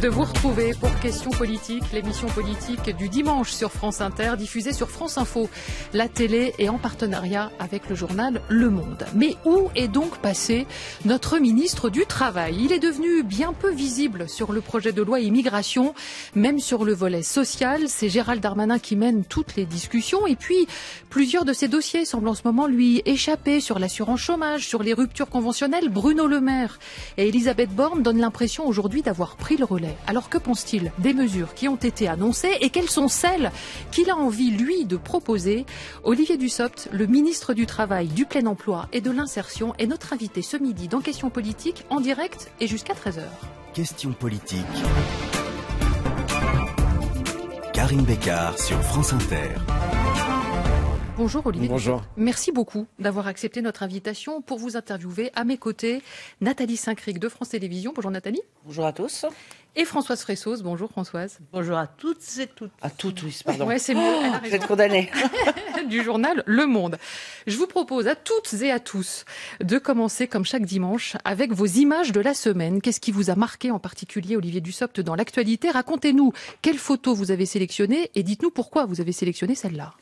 de vous retrouver pour Questions politiques, l'émission politique du dimanche sur France Inter, diffusée sur France Info, la télé et en partenariat avec le journal Le Monde. Mais où est donc passé notre ministre du Travail Il est devenu bien peu visible sur le projet de loi immigration, même sur le volet social. C'est Gérald Darmanin qui mène toutes les discussions et puis plusieurs de ses dossiers semblent en ce moment lui échapper sur l'assurance chômage, sur les ruptures conventionnelles. Bruno Le Maire et Elisabeth Borne donnent l'impression aujourd'hui d'avoir pris le relais. Alors que pense-t-il des mesures qui ont été annoncées et quelles sont celles qu'il a envie, lui, de proposer Olivier Dussopt, le ministre du Travail, du Plein Emploi et de l'Insertion, est notre invité ce midi dans Questions politiques en direct et jusqu'à 13h. Questions politiques. Karine Bécard sur France Inter. Bonjour Olivier. Bonjour. Merci beaucoup d'avoir accepté notre invitation pour vous interviewer. À mes côtés, Nathalie Saint-Cric de France Télévisions. Bonjour Nathalie. Bonjour à tous et Françoise Fressos. Bonjour Françoise. Bonjour à toutes et tous. À toutes, oui, pardon. Ouais, c'est mieux. Oh, vous êtes condamnée. du journal Le Monde. Je vous propose à toutes et à tous de commencer comme chaque dimanche avec vos images de la semaine. Qu'est-ce qui vous a marqué en particulier, Olivier Dussopt, dans l'actualité Racontez-nous quelle photo vous avez sélectionnée et dites-nous pourquoi vous avez sélectionné celle-là.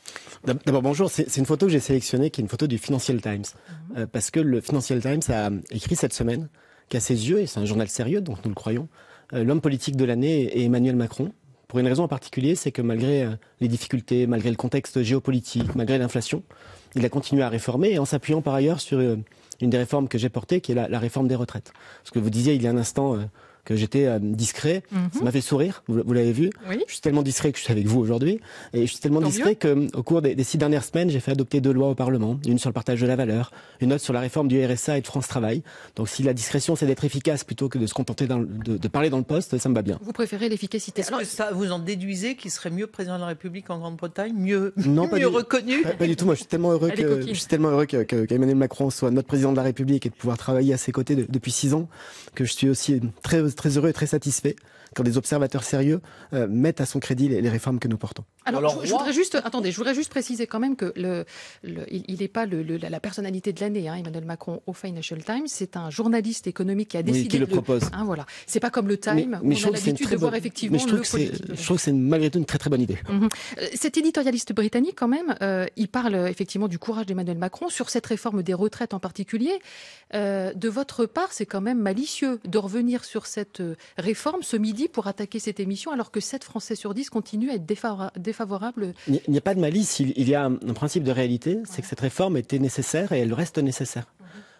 D'abord, bonjour. C'est une photo que j'ai sélectionnée qui est une photo du Financial Times. Mhm. Euh, parce que le Financial Times a écrit cette semaine qu'à ses yeux, et c'est un journal sérieux, donc nous le croyons, euh, l'homme politique de l'année est Emmanuel Macron. Pour une raison en particulier, c'est que malgré euh, les difficultés, malgré le contexte géopolitique, malgré l'inflation, il a continué à réformer en s'appuyant par ailleurs sur euh, une des réformes que j'ai portées, qui est la, la, réforme des retraites. Ce que vous disiez il y a un instant que j'étais euh, discret. Mhm. Ça m'a fait sourire, vous, l'avez vu. Je suis tellement discret que je suis avec vous aujourd'hui. Et je suis tellement discret qu'au que, euh, au cours des, six dernières semaines, j'ai fait adopter deux lois au Parlement. Une sur le partage de la valeur, une autre sur la réforme du RSA et de France Travail. Donc si la discrétion, c'est d'être efficace plutôt que de se contenter de, parler dans le poste, ça me va bien. Vous préférez l'efficacité. ça vous en déduisez qu'il serait mieux président de la République en Grande-Bretagne, mieux, non, mieux reconnu pas, pas, du tout. Moi, je suis tellement heureux, que, je Macron soit notre président de la République et de pouvoir travailler à ses côtés depuis six ans que je suis aussi très très heureux et très satisfait quand des observateurs sérieux euh, mettent à son crédit les, réformes que nous portons. Alors, je, voudrais juste, attendez, je voudrais juste préciser quand même que le, il n'est pas la, personnalité de l'année, hein, Emmanuel Macron au Financial Times, c'est un journaliste économique qui a décidé oui, qui le propose. Hein, voilà, c'est pas comme le Time mais, on a l'habitude de voir effectivement mais je trouve que Je trouve que c'est malgré tout une très très bonne idée. Mm-hmm. Euh, cet éditorialiste britannique quand même, euh, il parle effectivement du courage d'Emmanuel Macron sur cette réforme des retraites en particulier. de votre part, c'est quand même malicieux de revenir sur cette réforme ce midi pour attaquer cette émission alors que 7 Français sur 10 continuent à être défavorables Il n'y a pas de malice, il y a un principe de réalité, c'est que cette réforme était nécessaire et elle reste nécessaire.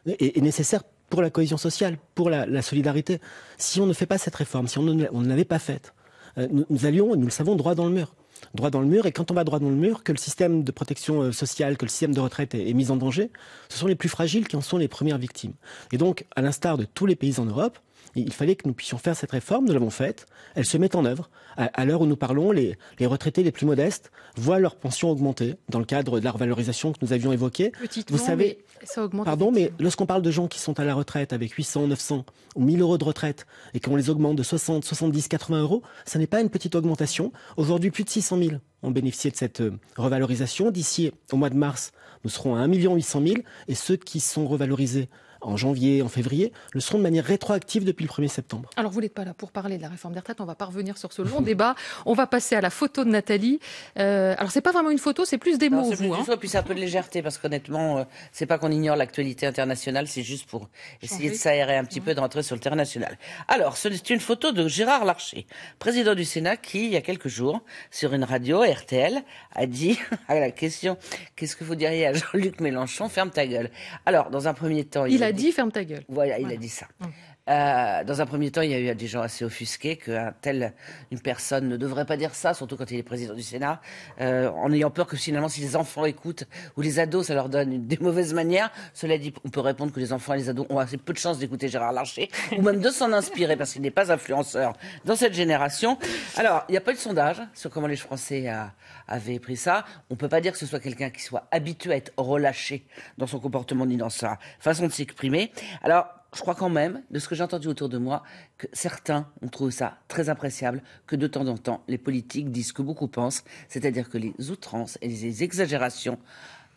Mhm. Et, nécessaire pour la cohésion sociale, pour la, solidarité. Si on ne fait pas cette réforme, si on ne l'avait pas faite, euh, nous, allions, nous le savons, droit dans le mur. Droit dans le mur, et quand on va droit dans le mur, que le système de protection euh, sociale, que le système de retraite est, mis en danger, ce sont les plus fragiles qui en sont les premières victimes. Et donc, à l'instar de tous les pays en Europe, il fallait que nous puissions faire cette réforme, nous l'avons faite, elle se met en œuvre. À, l'heure où nous parlons, les, retraités les plus modestes voient leur pension augmenter dans le cadre de la revalorisation que nous avions évoquée. Vous savez, mais ça augmente. Pardon, mais lorsqu'on parle de gens qui sont à la retraite avec 800, 900 ou 1000 euros de retraite et qu'on les augmente de 60, 70, 80 euros, ça n'est pas une petite augmentation. Aujourd'hui, plus de 600 000 ont bénéficié de cette euh, revalorisation. D'ici au mois de mars, nous serons à 1 800 000 et ceux qui sont revalorisés en janvier, en février, le seront de manière rétroactive depuis le 1er septembre. Alors vous n'êtes pas là pour parler de la réforme des retraites, on va pas revenir sur ce long débat. On va passer à la photo de Nathalie. Euh, alors c'est pas vraiment une photo, c'est plus des mots. C'est plus, hein. plus un peu de légèreté parce qu'honnêtement, ce euh, c'est pas qu'on ignore l'actualité internationale, c'est juste pour essayer de s'aérer un petit peu, de rentrer sur le terrain national. Alors c'est une photo de Gérard Larcher, président du Sénat, qui il y a quelques jours sur une radio RTL a dit à la question qu'est-ce que vous diriez à Jean-Luc Mélenchon ferme ta gueule. Alors dans un premier temps, il, il a il a dit ferme ta gueule. Voilà, il a dit ça. Mm. Euh, dans un premier temps, il y a eu des gens assez offusqués qu'une tel, une personne ne devrait pas dire ça, surtout quand il est président du Sénat, euh, en ayant peur que finalement, si les enfants écoutent ou les ados, ça leur donne des mauvaises manières. Cela dit, on peut répondre que les enfants et les ados ont assez peu de chance d'écouter Gérard Larcher ou même de s'en inspirer parce qu'il n'est pas influenceur dans cette génération. Alors, il n'y a pas eu de sondage sur comment les Français euh, avaient pris ça. On ne peut pas dire que ce soit quelqu'un qui soit habitué à être relâché dans son comportement ni dans sa façon de s'exprimer. Alors, je crois quand même, de ce que j'ai entendu autour de moi, que certains ont trouvé ça très appréciable que de temps en temps, les politiques disent ce que beaucoup pensent, c'est-à-dire que les outrances et les exagérations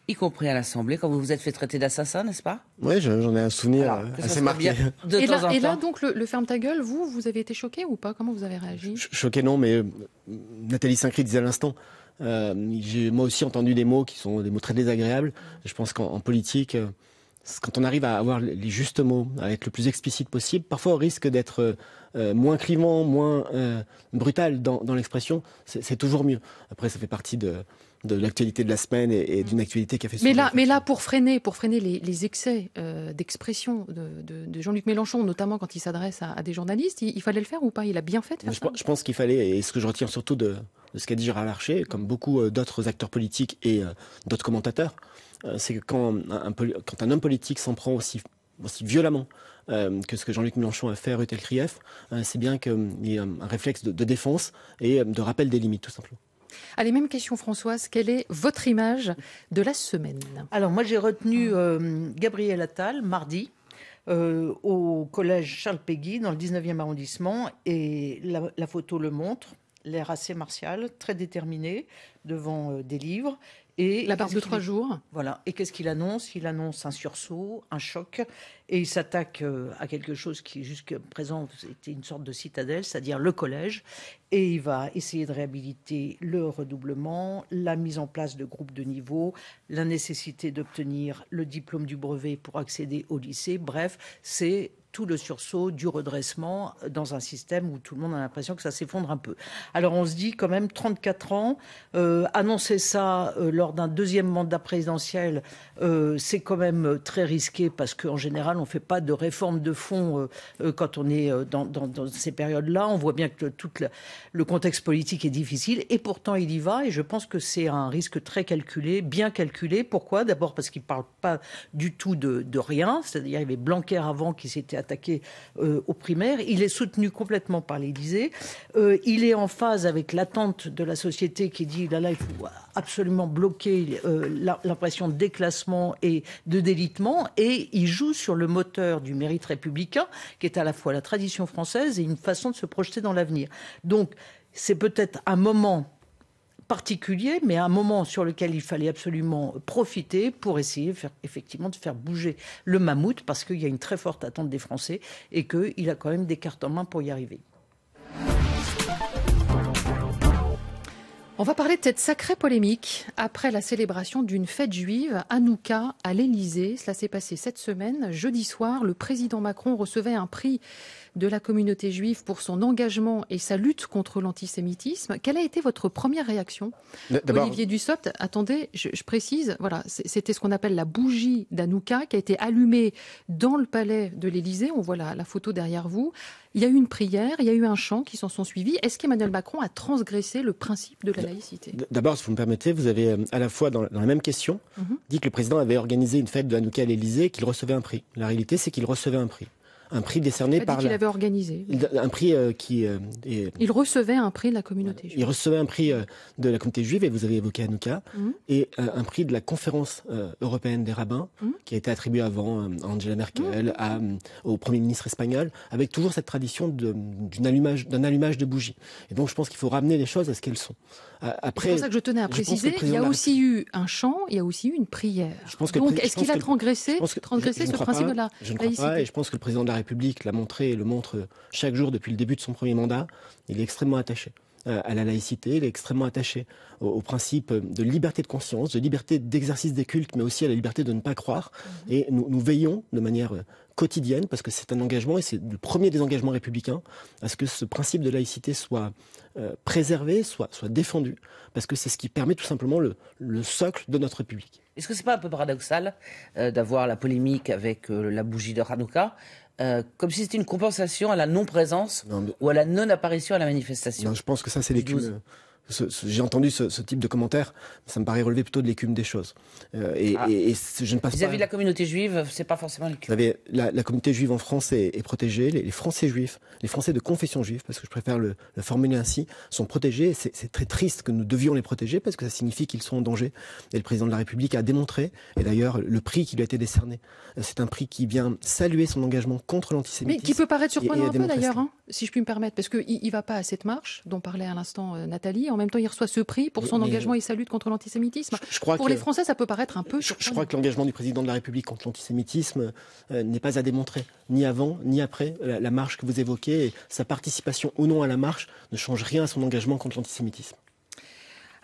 y compris à l'Assemblée, quand vous vous êtes fait traiter d'assassin, n'est-ce pas Oui, j'en ai un souvenir euh, assez marqué. De et, temps là, et là, donc, le, ferme ta gueule, vous, vous avez été choqué ou pas Comment vous avez réagi Choqué, non, mais euh, Nathalie saint disait à l'instant, euh, j'ai moi aussi entendu des mots qui sont des mots très désagréables. Je pense qu'en politique quand on arrive à avoir les justes mots, à être le plus explicite possible, parfois on risque d'être euh, moins crivant, moins euh, brutal dans, l'expression, c'est toujours mieux. Après, ça fait partie de, l'actualité de la semaine et, d'une mm. actualité qui a fait mais là, mais là, pour freiner, pour freiner les, excès euh, d'expression de, Jean-Luc Mélenchon, notamment quand il s'adresse à, des journalistes, il, fallait le faire ou pas Il a bien fait de faire je, je pense qu'il fallait, et ce que je retiens surtout de, ce qu'a dit Gérard Larcher, comme beaucoup d'autres acteurs politiques et d'autres commentateurs, euh, c'est que quand un, homme politique s'en prend aussi, violemment euh, que ce que Jean-Luc Mélenchon a fait à Rutel euh, c'est bien qu'il hum, y ait hum, un réflexe de, défense et hum, de rappel des limites, tout simplement. Allez, même question Françoise, quelle est votre image de la semaine Alors moi j'ai retenu Gabriel Attal mardi, au collège Charles Péguy, dans le 19e arrondissement, et la, photo le montre, l'air assez martial, très déterminé devant des livres, et la part de trois jours. Voilà. Et qu'est-ce qu'il annonce Il annonce un sursaut, un choc, et il s'attaque euh, à quelque chose qui jusqu'à présent était une sorte de citadelle, c'est-à-dire le collège. Et il va essayer de réhabiliter le redoublement, la mise en place de groupes de niveau, la nécessité d'obtenir le diplôme du brevet pour accéder au lycée. Bref, c'est tout le sursaut du redressement dans un système où tout le monde a l'impression que ça s'effondre un peu. Alors on se dit quand même 34 ans, euh, annoncer ça euh, lors d'un deuxième mandat présidentiel, euh, c'est quand même très risqué parce qu'en général on ne fait pas de réforme de fond quand on est dans, ces périodes-là. On voit bien que tout le, contexte politique est difficile et pourtant il y va et je pense que c'est un risque très calculé, bien calculé. Pourquoi D'abord parce qu'il ne parle pas du tout de, de rien, c'est-à-dire il y avait Blanquer avant qui s'était attaqué euh, aux primaires. Il est soutenu complètement par l'Élysée. Euh, il est en phase avec l'attente de la société qui dit là là, il faut absolument bloquer euh, l'impression de déclassement et de délitement. Et il joue sur le moteur du mérite républicain, qui est à la fois la tradition française et une façon de se projeter dans l'avenir. Donc, c'est peut-être un moment particulier, mais un moment sur lequel il fallait absolument profiter pour essayer faire, effectivement de faire bouger le mammouth, parce qu'il y a une très forte attente des Français et qu'il a quand même des cartes en main pour y arriver. On va parler de cette sacrée polémique après la célébration d'une fête juive, Hanouka, à l'Elysée. Cela s'est passé cette semaine. Jeudi soir, le président Macron recevait un prix de la communauté juive pour son engagement et sa lutte contre l'antisémitisme. Quelle a été votre première réaction Olivier Dussopt, attendez, je, précise, voilà, c'était ce qu'on appelle la bougie d'Anouka qui a été allumée dans le palais de l'Élysée. On voit la, photo derrière vous. Il y a eu une prière, il y a eu un chant qui s'en sont suivis. Est-ce qu'Emmanuel Macron a transgressé le principe de la laïcité D'abord, si vous me permettez, vous avez euh, à la fois dans, la même question mm-hmm. dit que le président avait organisé une fête de à l'Élysée et qu'il recevait un prix. La réalité, c'est qu'il recevait un prix un prix décerné par. Il avait organisé. Un prix euh, qui. Euh, il recevait un prix de la communauté juive. Il recevait un prix euh, de la communauté juive, et vous avez évoqué Hanouka, hum. et un prix de la conférence européenne des rabbins, hum. qui a été attribué avant Angela Merkel, hum. au Premier ministre espagnol, avec toujours cette tradition d'un allumage, allumage de bougies. Et donc je pense qu'il faut ramener les choses à ce qu'elles sont. Après, c'est pour ça que je tenais à préciser, il y a aussi eu un chant, il y a aussi eu une prière. Je pense que Donc est-ce qu'il a transgressé, transgressé ce principe là Je ne crois pas, et je pense que le président de la public l'a montré et le montre chaque jour depuis le début de son premier mandat, il est extrêmement attaché euh, à la laïcité, il est extrêmement attaché au, principe de liberté de conscience, de liberté d'exercice des cultes, mais aussi à la liberté de ne pas croire. Mmh. Et nous veillons de manière quotidienne, parce que c'est un engagement, et c'est le premier des engagements républicains, à ce que ce principe de laïcité soit euh, préservé, soit, soit défendu, parce que c'est ce qui permet tout simplement le, socle de notre République. Est-ce que c'est pas un peu paradoxal euh, d'avoir la polémique avec euh, la bougie de Hanouka comme si c'était une compensation à la non-présence ou à la non-apparition à la manifestation. je pense que ça, c'est l'écume j'ai entendu ce, type de commentaire, ça me paraît relever plutôt de l'écume des choses. Euh, et, ah. je ne passe Vis-à-vis de la communauté juive, c'est pas forcément l'écume. Vous la, communauté juive en France est, protégée, les, Français juifs, les Français de confession juive, parce que je préfère le, formuler ainsi, sont protégés. C'est, très triste que nous devions les protéger, parce que ça signifie qu'ils sont en danger. Et le président de la République a démontré, et d'ailleurs le prix qui lui a été décerné, euh, c'est un prix qui vient saluer son engagement contre l'antisémitisme. Mais qui peut paraître surprenant un peu d'ailleurs, hein, si je puis me permettre, parce qu'il ne va pas à cette marche dont parlait à l'instant euh, Nathalie en même temps il reçoit ce prix pour son engagement et sa lutte contre l'antisémitisme. pour les Français, ça peut paraître un peu. Je, je crois que l'engagement du président de la République contre l'antisémitisme euh, n'est pas à démontrer, ni avant ni après euh, la, marche que vous évoquez. Et sa participation ou non à la marche ne change rien à son engagement contre l'antisémitisme.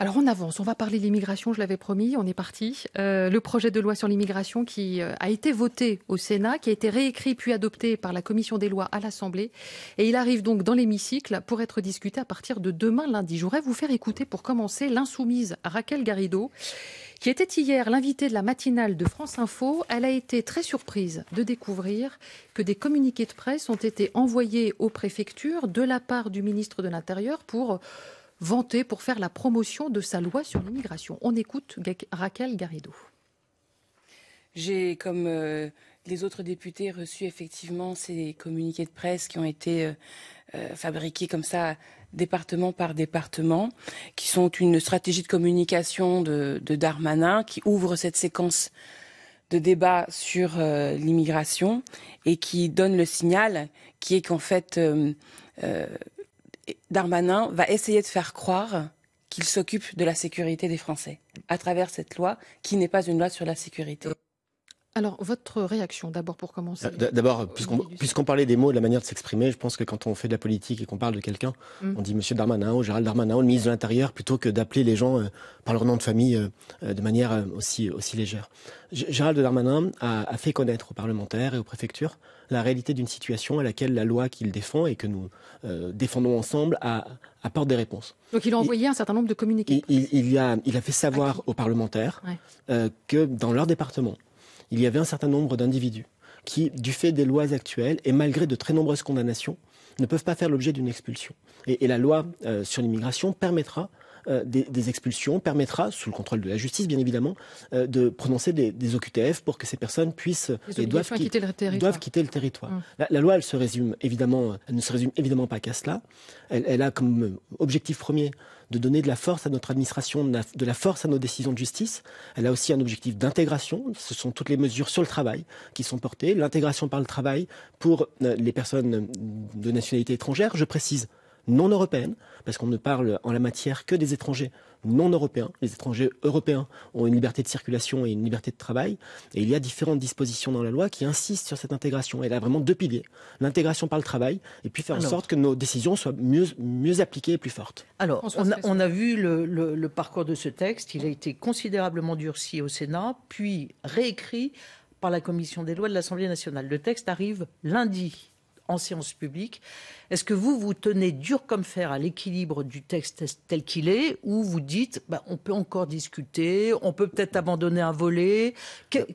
Alors on avance, on va parler de l'immigration, je l'avais promis, on est parti. Euh, le projet de loi sur l'immigration qui euh, a été voté au Sénat, qui a été réécrit puis adopté par la commission des lois à l'Assemblée. Et il arrive donc dans l'hémicycle pour être discuté à partir de demain lundi. J'aurais voudrais vous faire écouter pour commencer l'insoumise Raquel Garrido, qui était hier l'invitée de la matinale de France Info. Elle a été très surprise de découvrir que des communiqués de presse ont été envoyés aux préfectures de la part du ministre de l'Intérieur pour vanté pour faire la promotion de sa loi sur l'immigration. On écoute Raquel Garrido. J'ai, comme euh, les autres députés, reçu effectivement ces communiqués de presse qui ont été euh, euh, fabriqués comme ça, département par département, qui sont une stratégie de communication de, de Darmanin, qui ouvre cette séquence de débat sur l'immigration et qui donne le signal qui est qu'en fait, Darmanin va essayer de faire croire qu'il s'occupe de la sécurité des Français à travers cette loi qui n'est pas une loi sur la sécurité. Alors, votre réaction d'abord pour commencer ah, D'abord, puisqu'on parlait des mots, de la manière de s'exprimer, je pense que quand on fait de la politique et qu'on parle de quelqu'un, hum. on dit Monsieur Darmanin ou Gérald Darmanin le ministre de l'Intérieur, plutôt que d'appeler les gens euh, par leur nom de famille euh, euh, de manière aussi, aussi légère. Gérald Darmanin a, fait connaître aux parlementaires et aux préfectures la réalité d'une situation à laquelle la loi qu'il défend et que nous défendons ensemble a, apporte des réponses. Donc il a envoyé un certain nombre de communiqués. Il, a, fait savoir aux parlementaires que dans leur département, il y avait un certain nombre d'individus qui, du fait des lois actuelles et malgré de très nombreuses condamnations, ne peuvent pas faire l'objet d'une expulsion. Et, la loi euh, sur l'immigration permettra euh, des, expulsions, permettra, sous le contrôle de la justice bien évidemment, euh, de prononcer des, OQTF pour que ces personnes puissent et doivent, quitter le territoire. Hum. La, loi, elle se résume évidemment, elle ne se résume évidemment pas qu'à cela. elle, a comme objectif premier de donner de la force à notre administration, de la, force à nos décisions de justice. Elle a aussi un objectif d'intégration. Ce sont toutes les mesures sur le travail qui sont portées, l'intégration par le travail pour euh, les personnes de nationalité étrangère, je précise non européennes, parce qu'on ne parle en la matière que des étrangers non européens. Les étrangers européens ont une liberté de circulation et une liberté de travail. Et il y a différentes dispositions dans la loi qui insistent sur cette intégration. Elle a vraiment deux piliers. L'intégration par le travail et puis faire en sorte que nos décisions soient mieux, mieux appliquées et plus fortes. Alors, on a, vu le parcours de ce texte. Il a été considérablement durci au Sénat, puis réécrit par la commission des lois de l'Assemblée nationale. Le texte arrive lundi en séance publique. Est-ce que vous, vous tenez dur comme fer à l'équilibre du texte tel qu'il est, ou vous dites, bah, on peut encore discuter, on peut peut-être abandonner un volet Quelle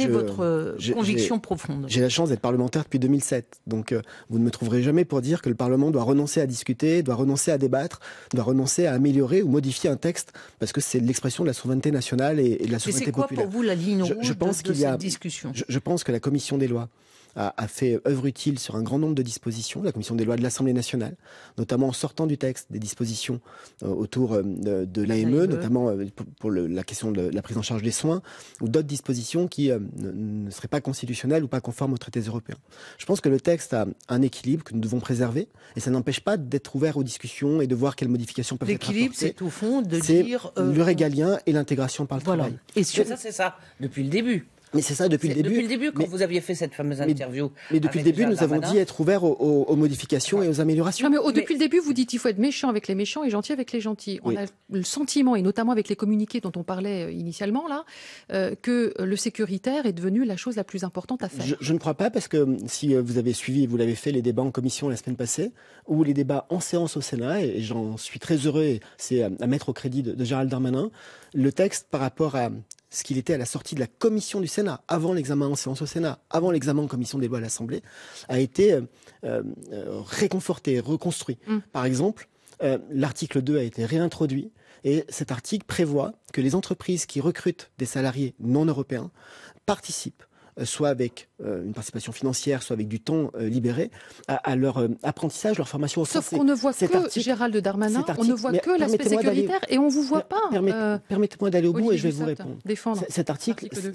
est votre euh, conviction profonde J'ai la chance d'être parlementaire depuis 2007, donc euh, vous ne me trouverez jamais pour dire que le Parlement doit renoncer à discuter, doit renoncer à débattre, doit renoncer à améliorer ou modifier un texte, parce que c'est l'expression de la souveraineté nationale et, de la souveraineté populaire. C'est quoi pour vous la ligne rouge de, de, cette a, discussion je pense que la commission des lois a, fait œuvre utile sur un grand nombre de dispositions, la commission des lois de l'Assemblée nationale, notamment en sortant du texte des dispositions euh, autour euh, de, l'AME, notamment euh, pour, la question de la prise en charge des soins, ou d'autres dispositions qui ne, seraient pas constitutionnelles ou pas conformes aux traités européens. Je pense que le texte a un équilibre que nous devons préserver, et ça n'empêche pas d'être ouvert aux discussions et de voir quelles modifications peuvent être apportées. L'équilibre, c'est au fond de dire... le régalien et l'intégration par le travail. Et ça, c'est ça, depuis le début. Mais c'est ça depuis le début. Depuis le début, quand vous aviez fait cette fameuse interview. Mais, depuis le début, nous avons dit être ouverts aux, modifications et aux améliorations. Non, mais, depuis le début, vous dites il faut être méchant avec les méchants et gentil avec les gentils. On a le sentiment, et notamment avec les communiqués dont on parlait euh, initialement là, euh, que euh, le sécuritaire est devenu la chose la plus importante à faire. Je, ne crois pas parce que si vous avez suivi, vous l'avez fait, les débats en commission la semaine passée ou les débats en séance au Sénat, et j'en suis très heureux, c'est à, mettre au crédit de, de Gérald Darmanin le texte par rapport à ce qu'il était à la sortie de la commission du Sénat, avant l'examen en séance au Sénat, avant l'examen en commission des lois à l'Assemblée, a été euh, euh, réconforté, reconstruit. Mm. Par exemple, euh, l'article 2 a été réintroduit et cet article prévoit que les entreprises qui recrutent des salariés non européens participent euh, soit avec euh, une participation financière, soit avec du temps euh, libéré, à, leur apprentissage, leur formation au Sauf qu'on ne voit que Gérald Darmanin, on ne voit que l'aspect sécuritaire et on ne vous voit pas. Permettez-moi d'aller au bout et je vais vous répondre. Cet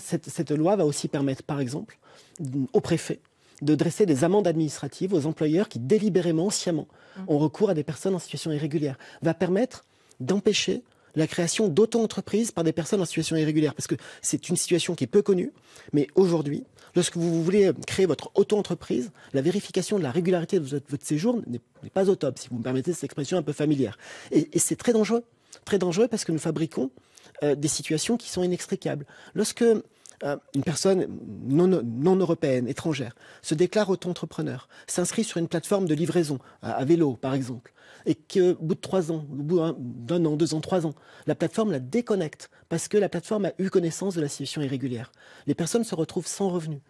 cette, cette loi va aussi permettre, par exemple, mm, au préfet de dresser des amendes administratives aux employeurs qui délibérément, sciemment, hum. ont recours à des personnes en situation irrégulière, va permettre d'empêcher la création d'auto-entreprises par des personnes en situation irrégulière, parce que c'est une situation qui est peu connue, mais aujourd'hui, lorsque vous voulez créer votre auto-entreprise, la vérification de la régularité de votre séjour n'est pas au top, si vous me permettez cette expression un peu familière. Et, c'est très dangereux, très dangereux parce que nous fabriquons euh, des situations qui sont inextricables. Lorsque euh, une personne non, européenne, étrangère, se déclare auto-entrepreneur, s'inscrit sur une plateforme de livraison, à, vélo par exemple, et qu'au bout de trois ans, au bout d'un an, deux ans, trois ans, la plateforme la déconnecte parce que la plateforme a eu connaissance de la situation irrégulière. Les personnes se retrouvent sans revenus.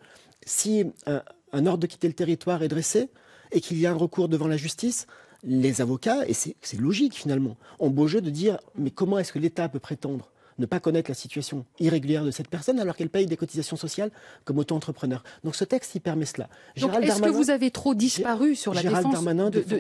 Si un ordre de quitter le territoire est dressé et qu'il y a un recours devant la justice, les avocats, et c'est logique finalement, ont beau jeu de dire mais comment est-ce que l'État peut prétendre ne pas connaître la situation irrégulière de cette personne alors qu'elle paye des cotisations sociales comme auto-entrepreneur. Donc ce texte, il permet cela. Est-ce que vous avez trop disparu sur la défense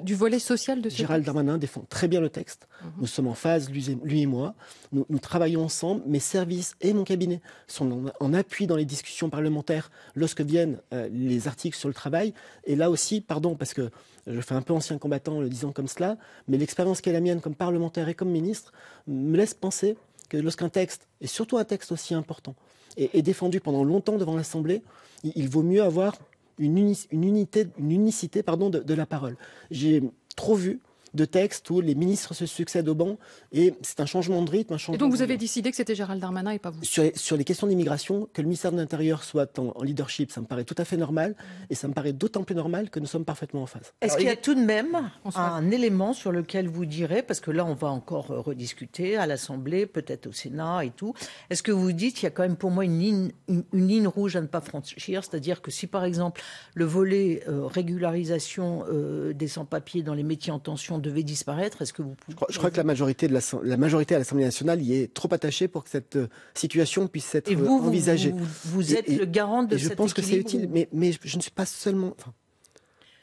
du volet social de ce Gérald Darmanin défend très bien le texte. Mhm. Nous sommes en phase, lui et, moi. Nous, travaillons ensemble. Mes services et mon cabinet sont en, appui dans les discussions parlementaires lorsque viennent euh, les articles sur le travail. Et là aussi, pardon, parce que je fais un peu ancien combattant en le disant comme cela, mais l'expérience qu'elle la mienne comme parlementaire et comme ministre me laisse penser que lorsqu'un texte, et surtout un texte aussi important, est, défendu pendant longtemps devant l'Assemblée, il, vaut mieux avoir une, unité, une unicité pardon, de la parole. J'ai trop vu de textes où les ministres se succèdent au banc. Et c'est un changement de rythme. et donc vous avez décidé que c'était Gérald Darmanin et pas vous sur, les questions d'immigration, que le ministère de l'Intérieur soit en, leadership, ça me paraît tout à fait normal. Et ça me paraît d'autant plus normal que nous sommes parfaitement en phase. Est-ce qu'il y a tout de même un élément sur lequel vous direz, parce que là on va encore rediscuter à l'Assemblée, peut-être au Sénat et tout, est-ce que vous dites qu'il y a quand même pour moi une ligne, une, ligne rouge à ne pas franchir C'est-à-dire que si par exemple le volet euh, régularisation euh, des sans-papiers dans les métiers en tension devait disparaître. Est-ce que vous pouvez... Je crois, que la majorité, de la, la majorité à l'Assemblée nationale y est trop attachée pour que cette euh, situation puisse être et vous, euh, envisagée. Vous, êtes le garant de cet Je pense que c'est utile, mais, mais je, ne suis pas seulement.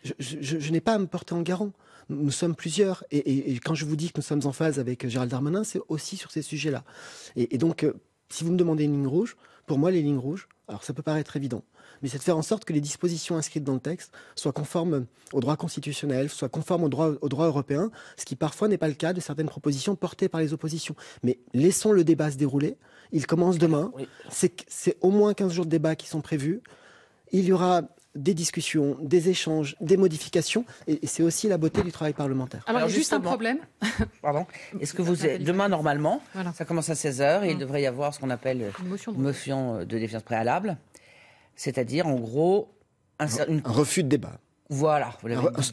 je, je n'ai pas à me porter en garant nous sommes plusieurs. Et, et, quand je vous dis que nous sommes en phase avec euh, Gérald Darmanin, c'est aussi sur ces sujets-là. Et, donc, si vous me demandez une ligne rouge, pour moi, les lignes rouges, alors ça peut paraître évident, mais c'est de faire en sorte que les dispositions inscrites dans le texte soient conformes au droit constitutionnel, soient conformes au droit, au européen, ce qui parfois n'est pas le cas de certaines propositions portées par les oppositions. Mais laissons le débat se dérouler. Il commence demain. C'est au moins 15 jours de débat qui sont prévus. Il y aura des discussions, des échanges, des modifications. Et, c'est aussi la beauté du travail parlementaire. Alors, juste un problème. Pardon. Est-ce que vous. êtes Demain, normalement, ça commence à 16h et il mmh. devrait y avoir ce qu'on appelle euh, une motion euh, de, défiance préalable. C'est-à-dire, en gros, un, refus de débat. Voilà.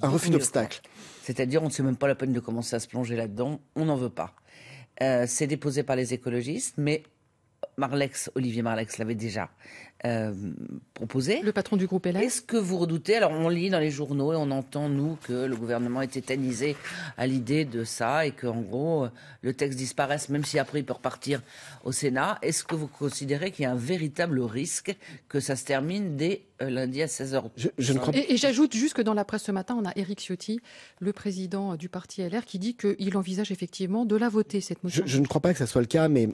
un, refus d'obstacle. C'est-à-dire, on ne sait même pas la peine de commencer à se plonger là-dedans. On n'en veut pas. Euh, c'est déposé par les écologistes, mais Marlex, Olivier Marlex l'avait déjà euh, proposé. Le patron du groupe LR. Est-ce que vous redoutez Alors on lit dans les journaux et on entend, nous, que le gouvernement est tétanisé à l'idée de ça et qu'en gros, euh, le texte disparaisse, même si après il peut repartir au Sénat. Est-ce que vous considérez qu'il y a un véritable risque que ça se termine dès euh, lundi à 16h je, ne crois... Et, j'ajoute juste que dans la presse ce matin, on a Éric Ciotti, le président du parti LR, qui dit qu'il envisage effectivement de la voter, cette motion. Je, ne crois pas que ça soit le cas, mais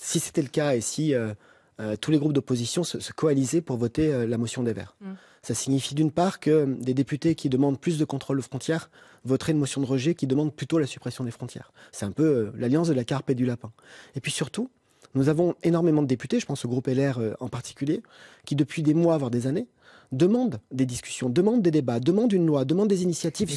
si c'était le cas et si euh, euh, tous les groupes d'opposition se, coalisaient pour voter euh, la motion des Verts. Mm. Ça signifie d'une part que des députés qui demandent plus de contrôle aux frontières voteraient une motion de rejet qui demande plutôt la suppression des frontières. C'est un peu l'alliance de la carpe et du lapin. Et puis surtout, nous avons énormément de députés, je pense au groupe LR en particulier, qui depuis des mois, voire des années, demande des discussions, demande des débats, demande une loi, demande des initiatives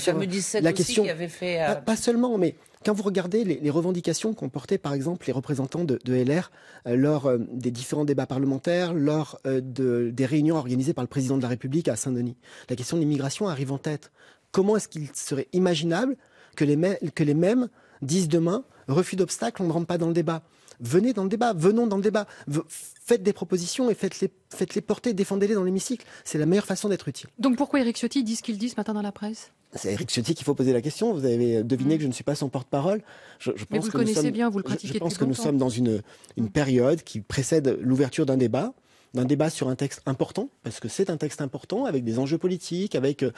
la question. Qui fait, euh, pas, seulement, mais quand vous regardez les, revendications qu'ont portées par exemple les représentants de, LR euh, lors euh, des différents débats parlementaires, lors des réunions organisées par le président de la République à Saint-Denis, la question de l'immigration arrive en tête. Comment est-ce qu'il serait imaginable que les, que les mêmes disent demain refus d'obstacle, on ne rentre pas dans le débat venez dans le débat, venons dans le débat, faites des propositions et faites-les faites -les porter, défendez-les dans l'hémicycle. C'est la meilleure façon d'être utile. Donc pourquoi Eric Ciotti dit ce qu'il dit ce matin dans la presse c'est Eric Ciotti qu'il faut poser la question. Vous avez deviné mm. que je ne suis pas son porte-parole. Je, Mais vous le connaissez bien, vous le pratiquez. Je, pense que nous sommes dans une, période qui précède l'ouverture d'un débat d'un débat sur un texte important, parce que c'est un texte important, avec des enjeux politiques, avec euh,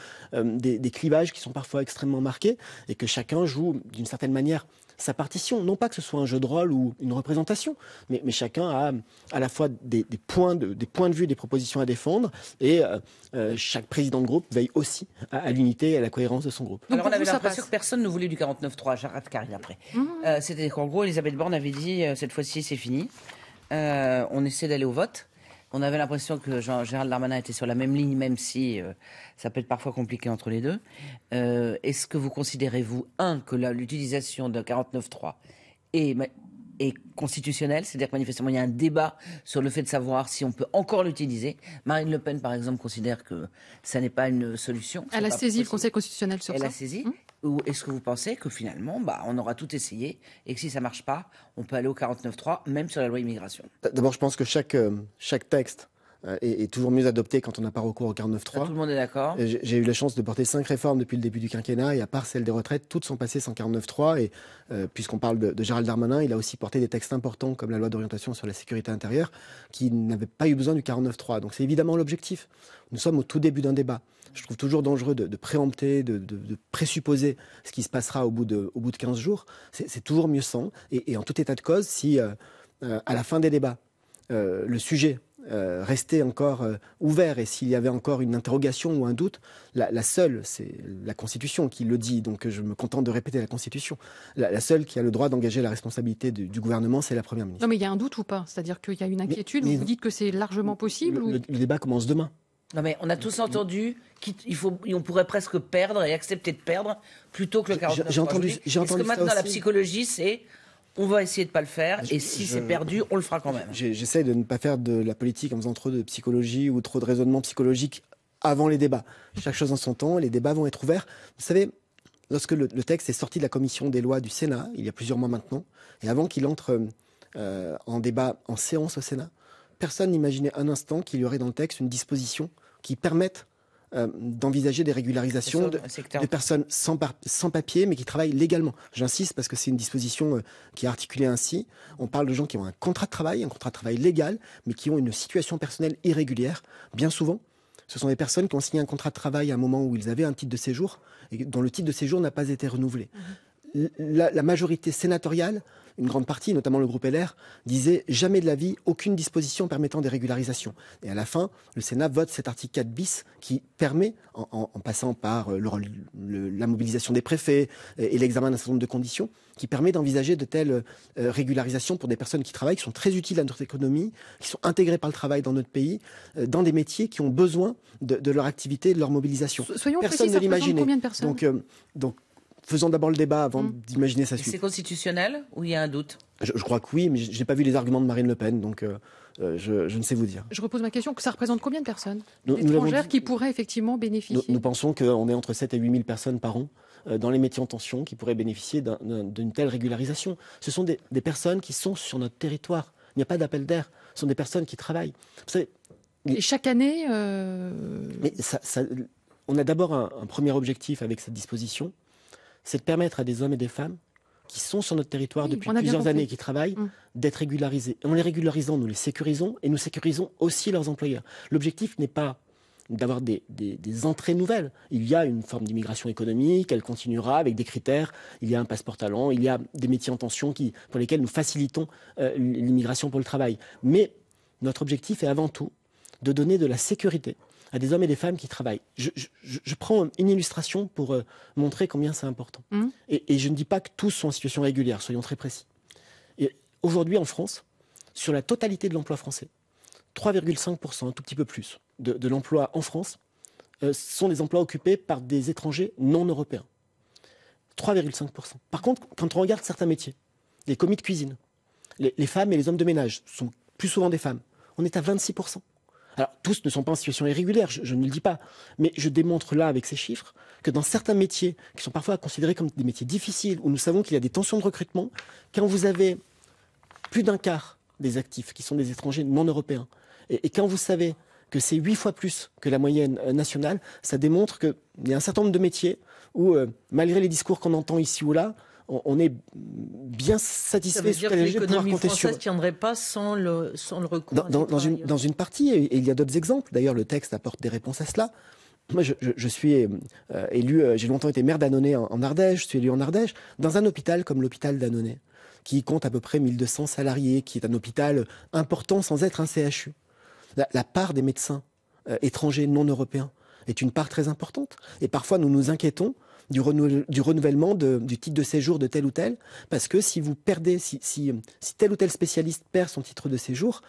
des, des, clivages qui sont parfois extrêmement marqués, et que chacun joue d'une certaine manière sa partition. Non pas que ce soit un jeu de rôle ou une représentation, mais, chacun a à la fois des, points de, des points de vue, des propositions à défendre, et euh, euh, chaque président de groupe veille aussi à, l'unité et à la cohérence de son groupe. Alors on avait l'impression que personne ne voulait du 49-3, j'arrête carré après. Mm-hmm. Euh, c'était qu'en gros, Elisabeth Borne avait dit, cette fois-ci c'est fini, on essaie d'aller au vote. On avait l'impression que Jean Gérald Darmanin était sur la même ligne, même si euh, ça peut être parfois compliqué entre les deux. Euh, est-ce que vous considérez, vous, un, que l'utilisation de 49.3 est, est constitutionnelle C'est-à-dire que manifestement, il y a un débat sur le fait de savoir si on peut encore l'utiliser. Marine Le Pen, par exemple, considère que ça n'est pas une solution. Elle a saisi le Conseil constitutionnel sur ça. Hum. Ou est-ce que vous pensez que finalement, bah, on aura tout essayé et que si ça marche pas, on peut aller au 49.3, même sur la loi immigration D'abord, je pense que chaque, euh, chaque texte est, euh, toujours mieux adopté quand on n'a pas recours au 49.3. tout le monde est d'accord. J'ai eu la chance de porter cinq réformes depuis le début du quinquennat et à part celle des retraites, toutes sont passées sans 49.3. Et euh, puisqu'on parle de, de, Gérald Darmanin, il a aussi porté des textes importants comme la loi d'orientation sur la sécurité intérieure qui n'avait pas eu besoin du 49.3. Donc c'est évidemment l'objectif. Nous sommes au tout début d'un débat. Je trouve toujours dangereux de, préempter, de, présupposer ce qui se passera au bout de, au bout de 15 jours. C'est toujours mieux sans. Et, en tout état de cause, si euh, à la fin des débats, le sujet euh, rester encore euh, ouvert et s'il y avait encore une interrogation ou un doute, la, seule, c'est la Constitution qui le dit, donc je me contente de répéter la Constitution, la, seule qui a le droit d'engager la responsabilité du gouvernement, c'est la Première ministre. Non mais il y a un doute ou pas C'est-à-dire qu'il y a une inquiétude, vous dites que c'est largement possible le, débat commence demain. Non mais on a tous mm-hmm. entendu qu'il faut, on pourrait presque perdre et accepter de perdre plutôt que le 49. J'ai entendu, j'ai entendu. que maintenant la psychologie, c'est on va essayer de ne pas le faire, et si c'est perdu, on le fera quand même. J'essaie de ne pas faire de la politique en faisant trop de psychologie ou trop de raisonnement psychologique avant les débats. Chaque chose en son temps, les débats vont être ouverts. Vous savez, lorsque le, texte est sorti de la commission des lois du Sénat, il y a plusieurs mois maintenant, et avant qu'il entre euh, en débat en séance au Sénat, personne n'imaginait un instant qu'il y aurait dans le texte une disposition qui permette euh, d'envisager des régularisations de, personnes sans, sans papier, mais qui travaillent légalement. J'insiste parce que c'est une disposition euh, qui est articulée ainsi. On parle de gens qui ont un contrat de travail, un contrat de travail légal, mais qui ont une situation personnelle irrégulière, bien souvent. Ce sont des personnes qui ont signé un contrat de travail à un moment où ils avaient un titre de séjour et dont le titre de séjour n'a pas été renouvelé. Mhm la, majorité sénatoriale, une grande partie, notamment le groupe LR, disait jamais de la vie aucune disposition permettant des régularisations. Et à la fin, le Sénat vote cet article 4 bis qui permet, en, passant par euh, la mobilisation des préfets et, l'examen d'un certain nombre de conditions, qui permet d'envisager de telles euh, régularisations pour des personnes qui travaillent, qui sont très utiles à notre économie, qui sont intégrées par le travail dans notre pays, euh, dans des métiers qui ont besoin de, leur activité, de leur mobilisation. Soyons Personne précis, ne l'imaginait. Donc, donc faisons d'abord le débat avant hmm. d'imaginer sa suite. C'est constitutionnel ou il y a un doute je, crois que oui, mais je n'ai pas vu les arguments de Marine Le Pen, donc euh, euh, je, ne sais vous dire. Je repose ma question, que ça représente combien de personnes étrangères qui pourraient effectivement bénéficier Nous, pensons qu'on est entre 7 et 8 000 personnes par an euh, dans les métiers en tension qui pourraient bénéficier d'une telle régularisation. Ce sont des, personnes qui sont sur notre territoire. Il n'y a pas d'appel d'air. Ce sont des personnes qui travaillent. et chaque année mais On a d'abord un, un premier objectif avec cette disposition, c'est de permettre à des hommes et des femmes qui sont sur notre territoire depuis plusieurs années et qui travaillent, mm. d'être régularisés. en les régularisant, nous les sécurisons et nous sécurisons aussi leurs employeurs. L'objectif n'est pas d'avoir des, entrées nouvelles. Il y a une forme d'immigration économique, elle continuera avec des critères, il y a un passeport talent, il y a des métiers en tension pour lesquels nous facilitons euh, l'immigration pour le travail. Mais notre objectif est avant tout de donner de la sécurité à des hommes et des femmes qui travaillent. Je, prends une illustration pour euh, montrer combien c'est important. Mmh. Et, je ne dis pas que tous sont en situation régulière, soyons très précis. aujourd'hui en France, sur la totalité de l'emploi français, 3,5%, un tout petit peu plus, de, l'emploi en France euh, sont des emplois occupés par des étrangers non européens. 3,5%. Par contre, quand on regarde certains métiers, les commis de cuisine, les femmes et les hommes de ménage sont plus souvent des femmes, on est à 26%. Alors, tous ne sont pas en situation irrégulière, je, ne le dis pas. Mais je démontre là, avec ces chiffres, que dans certains métiers, qui sont parfois considérés comme des métiers difficiles, où nous savons qu'il y a des tensions de recrutement, quand vous avez plus d'un quart des actifs qui sont des étrangers non européens, et, quand vous savez que c'est huit fois plus que la moyenne euh, nationale, ça démontre qu'il y a un certain nombre de métiers où, euh, malgré les discours qu'on entend ici ou là, on, est bien satisfait sur dire que l'économie française tiendrait pas sans le, sans recours. Dans, dans, une, dans, une, partie, et il y a d'autres exemples, d'ailleurs le texte apporte des réponses à cela. Moi, je, suis euh, élu, euh, j'ai longtemps été maire d'Annonay en, Ardèche, je suis élu en Ardèche, dans un hôpital comme l'hôpital d'Annonay, qui compte à peu près 1200 salariés, qui est un hôpital important sans être un CHU. La, part des médecins euh, étrangers non européens est une part très importante. Et parfois, nous nous inquiétons du, renouvellement du titre de séjour de tel ou tel, parce que si vous perdez, si tel ou tel spécialiste perd son titre de séjour,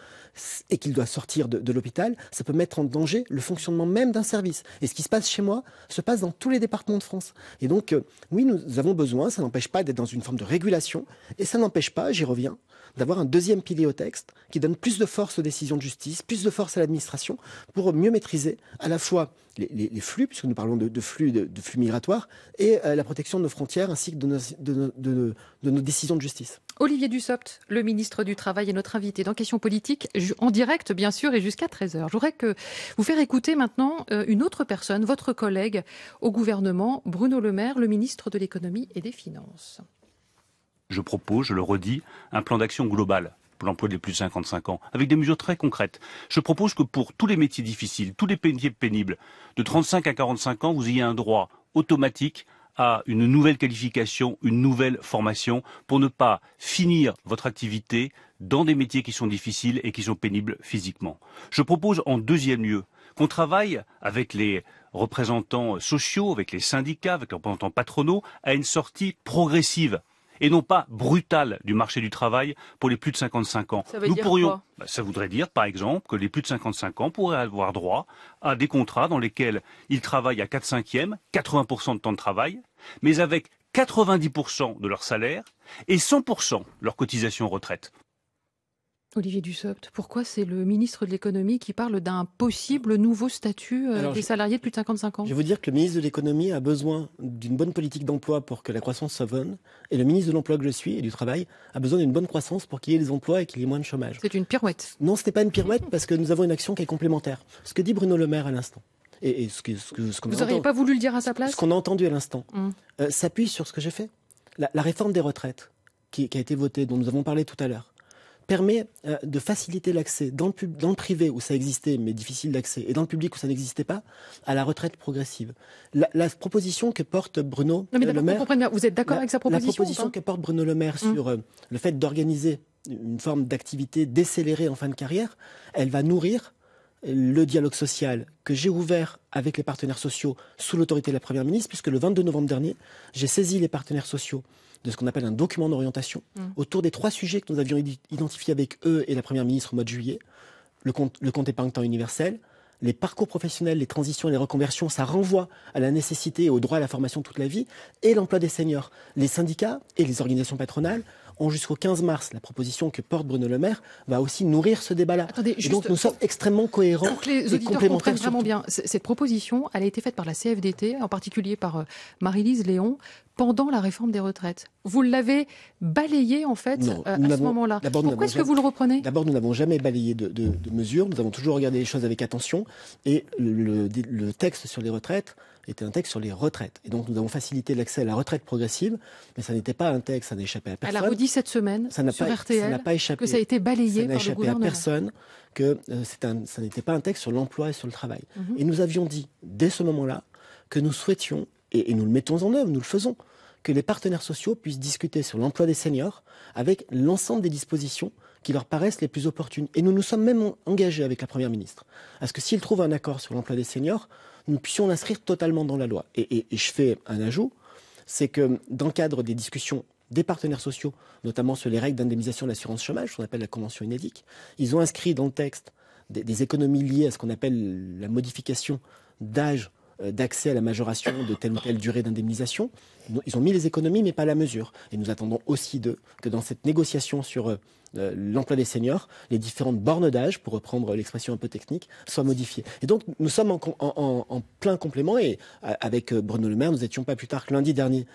et qu'il doit sortir de, l'hôpital, ça peut mettre en danger le fonctionnement même d'un service. Et ce qui se passe chez moi se passe dans tous les départements de France. Et donc, euh, oui, nous avons besoin, ça n'empêche pas d'être dans une forme de régulation, et ça n'empêche pas, j'y reviens, d'avoir un deuxième pilier au texte qui donne plus de force aux décisions de justice, plus de force à l'administration pour mieux maîtriser à la fois les, flux, puisque nous parlons de, flux, de, flux migratoires, et euh, la protection de nos frontières ainsi que de nos, de nos décisions de justice. Olivier Dussopt, le ministre du Travail, est notre invité dans Questions politiques en direct bien sûr et jusqu'à 13h. Je voudrais que vous faire écouter maintenant euh, une autre personne, votre collègue au gouvernement, Bruno Le Maire, le ministre de l'économie et des finances. Je propose, je le redis, un plan d'action global pour l'emploi des plus de 55 ans, avec des mesures très concrètes. Je propose que pour tous les métiers difficiles, tous les métiers pénibles, de 35 à 45 ans, vous ayez un droit automatique à une nouvelle qualification, une nouvelle formation, pour ne pas finir votre activité dans des métiers qui sont difficiles et qui sont pénibles physiquement. Je propose en deuxième lieu qu'on travaille avec les représentants sociaux, avec les syndicats, avec les représentants patronaux, à une sortie progressive et non pas brutale du marché du travail pour les plus de 55 ans. Ça bah, ça voudrait dire par exemple que les plus de 55 ans pourraient avoir droit à des contrats dans lesquels ils travaillent à 4 cinquièmes, 80% de temps de travail, mais avec 90% de leur salaire et 100% de leur cotisation retraite. Olivier Dussopt, pourquoi c'est le ministre de l'économie qui parle d'un possible nouveau statut euh, des salariés de plus de 55 ans Je vais vous dire que le ministre de l'économie a besoin d'une bonne politique d'emploi pour que la croissance soit et le ministre de l'emploi que je suis et du travail a besoin d'une bonne croissance pour qu'il y ait des emplois et qu'il y ait moins de chômage. C'est une pirouette. Non, ce n'est pas une pirouette parce que nous avons une action qui est complémentaire. Ce que dit Bruno Le Maire à l'instant. Et, ce que, Vous n'auriez pas voulu le dire à sa place Ce qu'on a entendu à l'instant hum. euh, s'appuie sur ce que j'ai fait. La, réforme des retraites qui a été votée, dont nous avons parlé tout à l'heure, permet euh, de faciliter l'accès dans, dans, le privé où ça existait mais difficile d'accès et dans le public où ça n'existait pas à la retraite progressive. La, proposition euh, que porte Bruno Le Maire, vous êtes d'accord avec proposition que porte Bruno Le sur euh, le fait d'organiser une forme d'activité décélérée en fin de carrière, elle va nourrir le dialogue social que j'ai ouvert avec les partenaires sociaux sous l'autorité de la Première ministre, puisque le 22 novembre dernier, j'ai saisi les partenaires sociaux de ce qu'on appelle un document d'orientation mm. autour des trois sujets que nous avions identifiés avec eux et la Première ministre au mois de juillet. Le compte, le compte épargne-temps universel, les parcours professionnels, les transitions et les reconversions, ça renvoie à la nécessité et au droit à la formation toute la vie, et l'emploi des seniors. Les syndicats et les organisations patronales jusqu'au 15 mars. La proposition que porte Bruno Le Maire va aussi nourrir ce débat-là. donc nous sommes extrêmement cohérents pour les auditeurs Comprennent vraiment bien. Cette proposition, elle a été faite par la CFDT, en particulier par euh, Marie-Lise Léon, pendant la réforme des retraites. Vous l'avez balayé en fait euh, à ce moment-là. Pourquoi est-ce que vous le reprenez D'abord, nous n'avons jamais balayé de, mesures. Nous avons toujours regardé les choses avec attention. Et le texte sur les retraites était un texte sur les retraites. Et donc nous avons facilité l'accès à la retraite progressive, mais ça n'était pas un texte, ça n'échappait à personne. Elle a redit cette semaine ça n'a pas, RTL pas échappé, que ça a été balayé ça par échappé à personne, que euh, ça n'était pas un texte sur l'emploi et sur le travail. Mhm. Et nous avions dit, dès ce moment-là, que nous souhaitions, et, nous le mettons en œuvre, nous le faisons, que les partenaires sociaux puissent discuter sur l'emploi des seniors avec l'ensemble des dispositions qui leur paraissent les plus opportunes. Et nous nous sommes même engagés avec la Première ministre à ce que s'ils trouvent un accord sur l'emploi des seniors, nous puissions l'inscrire totalement dans la loi. Et, je fais un ajout, c'est que dans le cadre des discussions des partenaires sociaux, notamment sur les règles d'indemnisation de l'assurance chômage, ce qu'on appelle la convention inédite, ils ont inscrit dans le texte des économies liées à ce qu'on appelle la modification d'âge euh, d'accès à la majoration de telle ou telle durée d'indemnisation. Ils ont mis les économies, mais pas la mesure. Et nous attendons aussi d'eux que dans cette négociation sur euh, euh, l'emploi des seniors, les différentes bornes d'âge, pour reprendre l'expression un peu technique, soient modifiées. Et donc, nous sommes en, plein complément et avec Bruno Le Maire, nous étions pas plus tard que lundi dernier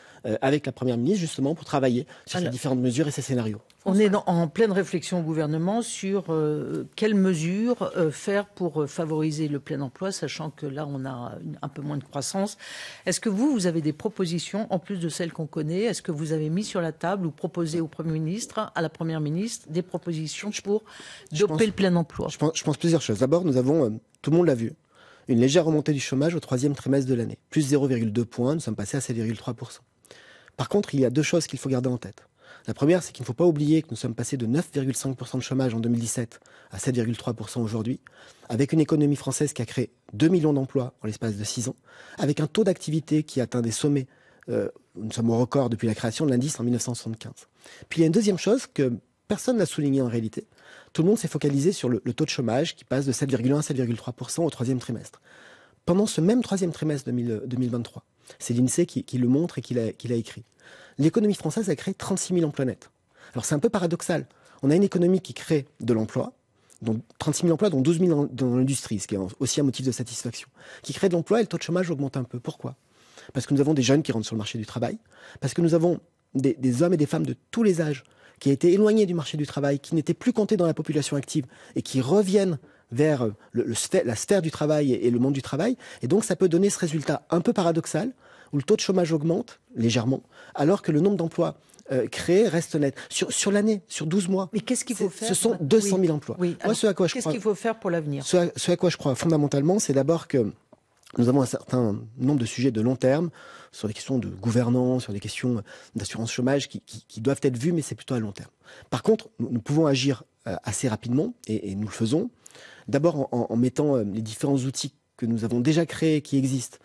avec la Première ministre, justement, pour travailler sur ah, ces différentes mesures et ces scénarios. On est en pleine réflexion au gouvernement sur euh, quelles mesures euh, faire pour euh, favoriser le plein emploi, sachant que là, on a un peu moins de croissance. Est-ce que vous, vous avez des propositions, en plus de celles qu'on connaît Est-ce que vous avez mis sur la table ou proposé au Premier ministre, à la Première ministre, des propositions pour doper le plein emploi je pense, je pense, plusieurs choses. D'abord, nous avons, tout le monde l'a vu, une légère remontée du chômage au troisième trimestre de l'année. Plus 0,2 points, nous sommes passés à 7,3%. Par contre, il y a deux choses qu'il faut garder en tête. La première, c'est qu'il ne faut pas oublier que nous sommes passés de 9,5% de chômage en 2017 à 7,3% aujourd'hui, avec une économie française qui a créé 2 millions d'emplois en l'espace de 6 ans, avec un taux d'activité qui atteint des sommets. Euh, nous sommes au record depuis la création de l'indice en 1975. Puis il y a une deuxième chose que personne n'a souligné en réalité. Tout le monde s'est focalisé sur le, taux de chômage qui passe de 7,1 à 7,3% au troisième trimestre. Pendant ce même troisième trimestre 2023, euh, c'est l'INSEE qui, le montre et qui l'a écrit l'économie française a créé 36 000 emplois nets. Alors c'est un peu paradoxal. On a une économie qui crée de l'emploi, dont 36 000 emplois, dont 12 000 dans l'industrie, ce qui est aussi un motif de satisfaction, qui crée de l'emploi et le taux de chômage augmente un peu. Pourquoi Parce que nous avons des jeunes qui rentrent sur le marché du travail, parce que nous avons des, hommes et des femmes de tous les âges qui ont été éloignés du marché du travail, qui n'étaient plus comptés dans la population active et qui reviennent vers euh, la sphère du travail et le monde du travail. Et donc ça peut donner ce résultat un peu paradoxal, où le taux de chômage augmente légèrement, alors que le nombre d'emplois euh, créés reste net. Sur, l'année, sur 12 mois. Mais qu'est-ce qu'il faut faire Ce sont 200 000 emplois. Oui. quoi qu'est-ce qu'il faut faire pour l'avenir ce à, quoi je crois fondamentalement, c'est d'abord que nous avons un certain nombre de sujets de long terme sur les questions de gouvernance, sur les questions d'assurance chômage qui, doivent être vus, mais c'est plutôt à long terme. Par contre, nous, pouvons agir euh, assez rapidement et, nous le faisons. D'abord en, mettant euh, les différents outils que nous avons déjà créé, qui existent,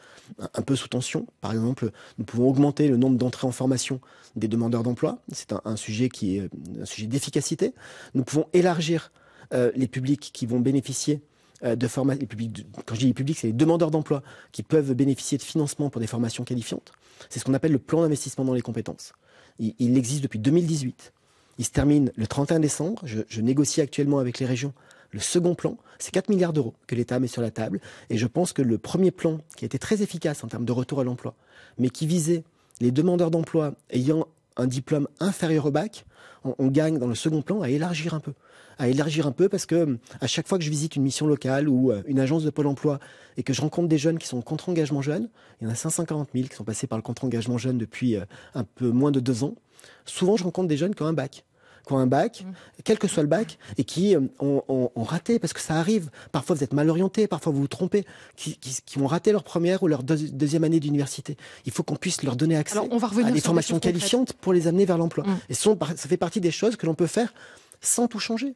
un peu sous tension. Par exemple, nous pouvons augmenter le nombre d'entrées en formation des demandeurs d'emploi. C'est un, sujet qui est un sujet d'efficacité. Nous pouvons élargir euh, les publics qui vont bénéficier euh, de formation. publics, quand je dis les publics, c'est les demandeurs d'emploi qui peuvent bénéficier de financement pour des formations qualifiantes. C'est ce qu'on appelle le plan d'investissement dans les compétences. Il, existe depuis 2018. Il se termine le 31 décembre. je négocie actuellement avec les régions le second plan, c'est 4 milliards d'euros que l'État met sur la table. Et je pense que le premier plan, qui a été très efficace en termes de retour à l'emploi, mais qui visait les demandeurs d'emploi ayant un diplôme inférieur au bac, on, gagne dans le second plan à élargir un peu. À élargir un peu parce que hum, à chaque fois que je visite une mission locale ou euh, une agence de Pôle emploi et que je rencontre des jeunes qui sont en contre-engagement jeune, il y en a 540 000 qui sont passés par le contre-engagement jeune depuis euh, un peu moins de deux ans, souvent je rencontre des jeunes qui ont un bac qui un bac, mm. quel que soit le bac, et qui euh, ont, raté, parce que ça arrive. Parfois vous êtes mal orienté, parfois vous vous trompez, qui, qui, ont raté leur première ou leur deuxième année d'université. Il faut qu'on puisse leur donner accès à des formations qualifiantes pour les amener vers l'emploi. Mm. Et sont, ça fait partie des choses que l'on peut faire sans tout changer.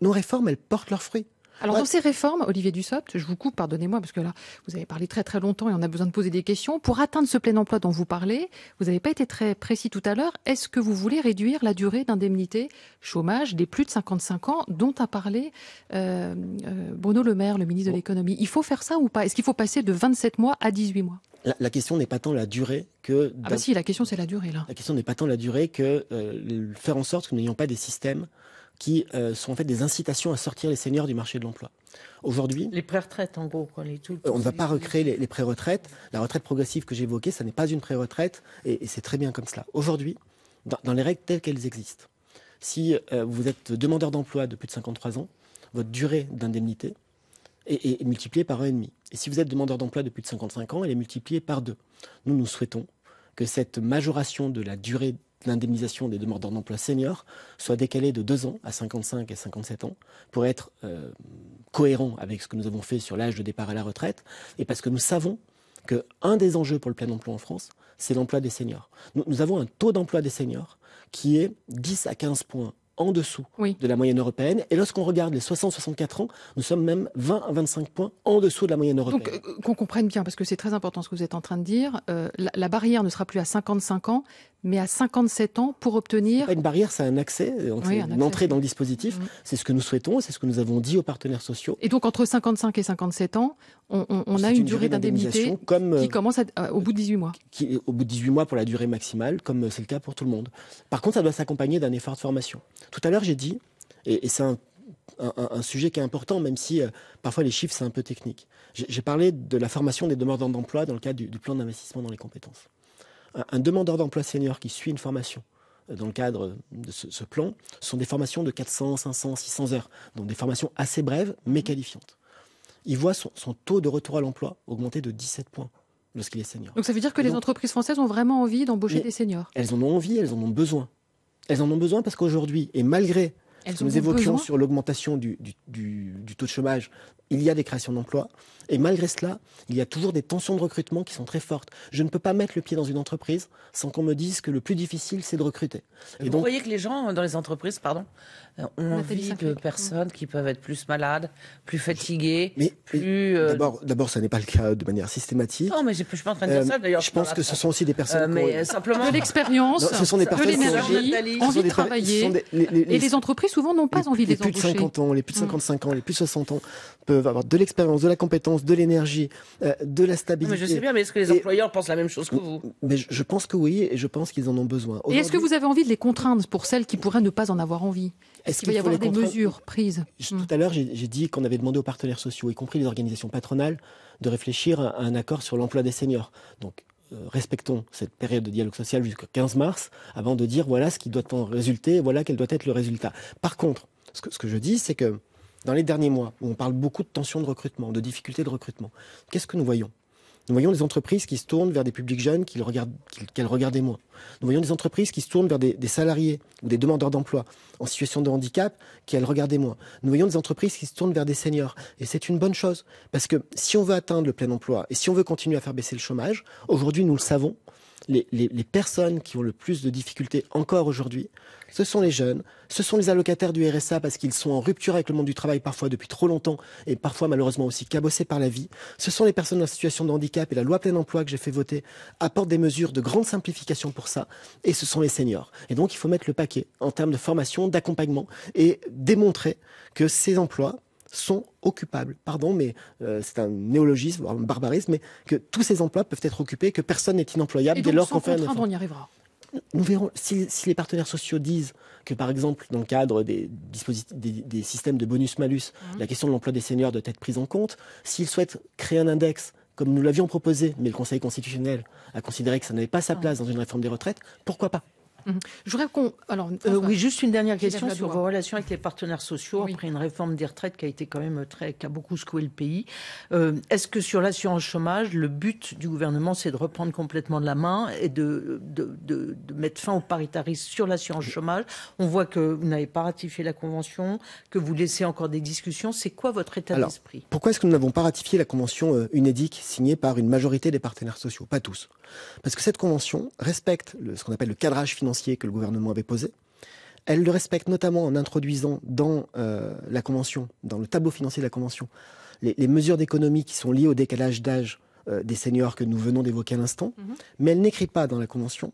nos réformes, elles portent leurs fruits. Alors dans ces réformes, Olivier Dussopt, je vous coupe, pardonnez-moi, parce que là, vous avez parlé très très longtemps et on a besoin de poser des questions. Pour atteindre ce plein emploi dont vous parlez, vous n'avez pas été très précis tout à l'heure. Est-ce que vous voulez réduire la durée d'indemnité chômage des plus de 55 ans dont a parlé euh, euh, Bruno Le Maire, le ministre de l'économie Il faut faire ça ou pas Est-ce qu'il faut passer de 27 mois à 18 mois la, question n'est pas tant la durée que... Ah bah si, la question c'est la durée là. La question n'est pas tant la durée que euh, faire en sorte que nous n'ayons pas des systèmes qui euh, sont en fait des incitations à sortir les seniors du marché de l'emploi. Aujourd'hui, les pré-retraites en gros, euh, on ne va pas recréer les, pré-retraites. La retraite progressive que j'évoquais, ça n'est pas une pré-retraite et, c'est très bien comme cela. Aujourd'hui, dans, les règles telles qu'elles existent, si euh, vous êtes demandeur d'emploi depuis plus de 53 ans, votre durée d'indemnité est, multipliée par 1,5. Et si vous êtes demandeur d'emploi depuis plus de 55 ans, elle est multipliée par 2. Nous, nous souhaitons que cette majoration de la durée l'indemnisation des demandeurs d'emploi seniors soit décalée de 2 ans à 55 et 57 ans pour être euh, cohérent avec ce que nous avons fait sur l'âge de départ à la retraite et parce que nous savons que des enjeux pour le plein emploi en France, c'est l'emploi des seniors. Nous, avons un taux d'emploi des seniors qui est 10 à 15 points en dessous de la moyenne européenne. Et lorsqu'on regarde les 60-64 ans, nous sommes même 20 à 25 points en dessous de la moyenne européenne. Donc, euh, qu'on comprenne bien, parce que c'est très important ce que vous êtes en train de dire, euh, la, barrière ne sera plus à 55 ans, mais à 57 ans pour obtenir... une barrière, c'est un accès, euh, une entrée dans le dispositif. Mm. C'est ce que nous souhaitons, c'est ce que nous avons dit aux partenaires sociaux. Et donc entre 55 et 57 ans, on, a une, durée, d'indemnité euh, qui commence euh, au bout de 18 mois. Qui, au bout de 18 mois pour la durée maximale, comme c'est le cas pour tout le monde. Par contre, ça doit s'accompagner d'un effort de formation. Tout à l'heure, j'ai dit, et, c'est un, sujet qui est important, même si parfois les chiffres, c'est un peu technique. J'ai parlé de la formation des demandeurs d'emploi dans le cadre du plan d'investissement dans les compétences. Un, demandeur d'emploi senior qui suit une formation euh, dans le cadre de ce, plan sont des formations de 400, 500, 600 heures, donc des formations assez brèves mais mhm. qualifiantes. Il voit son, taux de retour à l'emploi augmenter de 17 points lorsqu'il est senior. Donc ça veut dire que les entreprises françaises ont vraiment envie d'embaucher des seniors Elles en ont envie, elles en ont besoin. Elles en ont besoin parce qu'aujourd'hui, et malgré nous évoquions sur l'augmentation du, taux de chômage, il y a des créations d'emplois. Et malgré cela, il y a toujours des tensions de recrutement qui sont très fortes. Je ne peux pas mettre le pied dans une entreprise sans qu'on me dise que le plus difficile, c'est de recruter. Et Vous voyez que les gens dans les entreprises, pardon, euh, ont envie de personnes qui peuvent être plus malades, plus fatiguées, euh, D'abord, ça n'est pas le cas de manière systématique. Non, mais je suis pas en train de dire euh, ça, d'ailleurs. Je, pense que, ce sont aussi des personnes... Euh, mais ont... simplement... De l'expérience, de l'énergie, envie de travailler. Et les entreprises souvent n'ont pas envie de les, plus de 50 ans, les plus de 55 mmh. ans, les plus de 60 ans peuvent avoir de l'expérience, de la compétence, de l'énergie, euh, de la stabilité. je sais bien, mais est-ce que les employeurs pensent la même chose que vous Mais je, pense que oui, et je pense qu'ils en ont besoin. Et est-ce que vous avez envie de les contraindre pour celles qui pourraient ne pas en avoir envie Est-ce qu'il va y avoir des mesures prises mmh. Tout à l'heure, j'ai dit qu'on avait demandé aux partenaires sociaux, y compris les organisations patronales, de réfléchir à un accord sur l'emploi des seniors. Donc euh, respectons cette période de dialogue social jusqu'au 15 mars, avant de dire voilà ce qui doit en résulter, voilà quel doit être le résultat. Par contre, ce que, je dis, c'est que dans les derniers mois, où on parle beaucoup de tensions de recrutement, de difficultés de recrutement, qu'est-ce que nous voyons nous voyons des entreprises qui se tournent vers des publics jeunes qu'elles regardent, regardaient moins. Nous voyons des entreprises qui se tournent vers des, des salariés ou des demandeurs d'emploi en situation de handicap qu'elles regardaient moins. Nous voyons des entreprises qui se tournent vers des seniors. Et c'est une bonne chose. Parce que si on veut atteindre le plein emploi et si on veut continuer à faire baisser le chômage, aujourd'hui nous le savons, les, personnes qui ont le plus de difficultés encore aujourd'hui, ce sont les jeunes, ce sont les allocataires du RSA parce qu'ils sont en rupture avec le monde du travail parfois depuis trop longtemps et parfois malheureusement aussi cabossés par la vie. Ce sont les personnes en situation de handicap et la loi plein emploi que j'ai fait voter apporte des mesures de grande simplification pour ça et ce sont les seniors. Et donc il faut mettre le paquet en termes de formation, d'accompagnement et démontrer que ces emplois sont occupables. Pardon, mais euh, c'est un néologisme, un barbarisme, mais que tous ces emplois peuvent être occupés, que personne n'est inemployable dès lors qu'on fait un on y arrivera. Nous verrons si, les partenaires sociaux disent que, par exemple, dans le cadre des, des systèmes de bonus-malus, mmh. la question de l'emploi des seniors doit être prise en compte. S'ils souhaitent créer un index comme nous l'avions proposé, mais le Conseil constitutionnel a considéré que ça n'avait pas sa mmh. place dans une réforme des retraites, pourquoi pas Mhm. voudrais euh, oui, juste une dernière question sur hein. vos relations avec les partenaires sociaux après une réforme des retraites qui a été quand même très. qui a beaucoup secoué le pays. Euh, est-ce que sur l'assurance chômage, le but du gouvernement, c'est de reprendre complètement de la main et de, de, mettre fin au paritarisme sur l'assurance chômage On voit que vous n'avez pas ratifié la convention, que vous laissez encore des discussions. C'est quoi votre état d'esprit Pourquoi est-ce que nous n'avons pas ratifié la convention euh, UNEDIC signée par une majorité des partenaires sociaux Pas tous. Parce que cette convention respecte le, ce qu'on appelle le cadrage financier que le gouvernement avait posé. Elle le respecte notamment en introduisant dans euh, la Convention, dans le tableau financier de la Convention, les, mesures d'économie qui sont liées au décalage d'âge euh, des seniors que nous venons d'évoquer à l'instant, mhm. mais elle n'écrit pas dans la Convention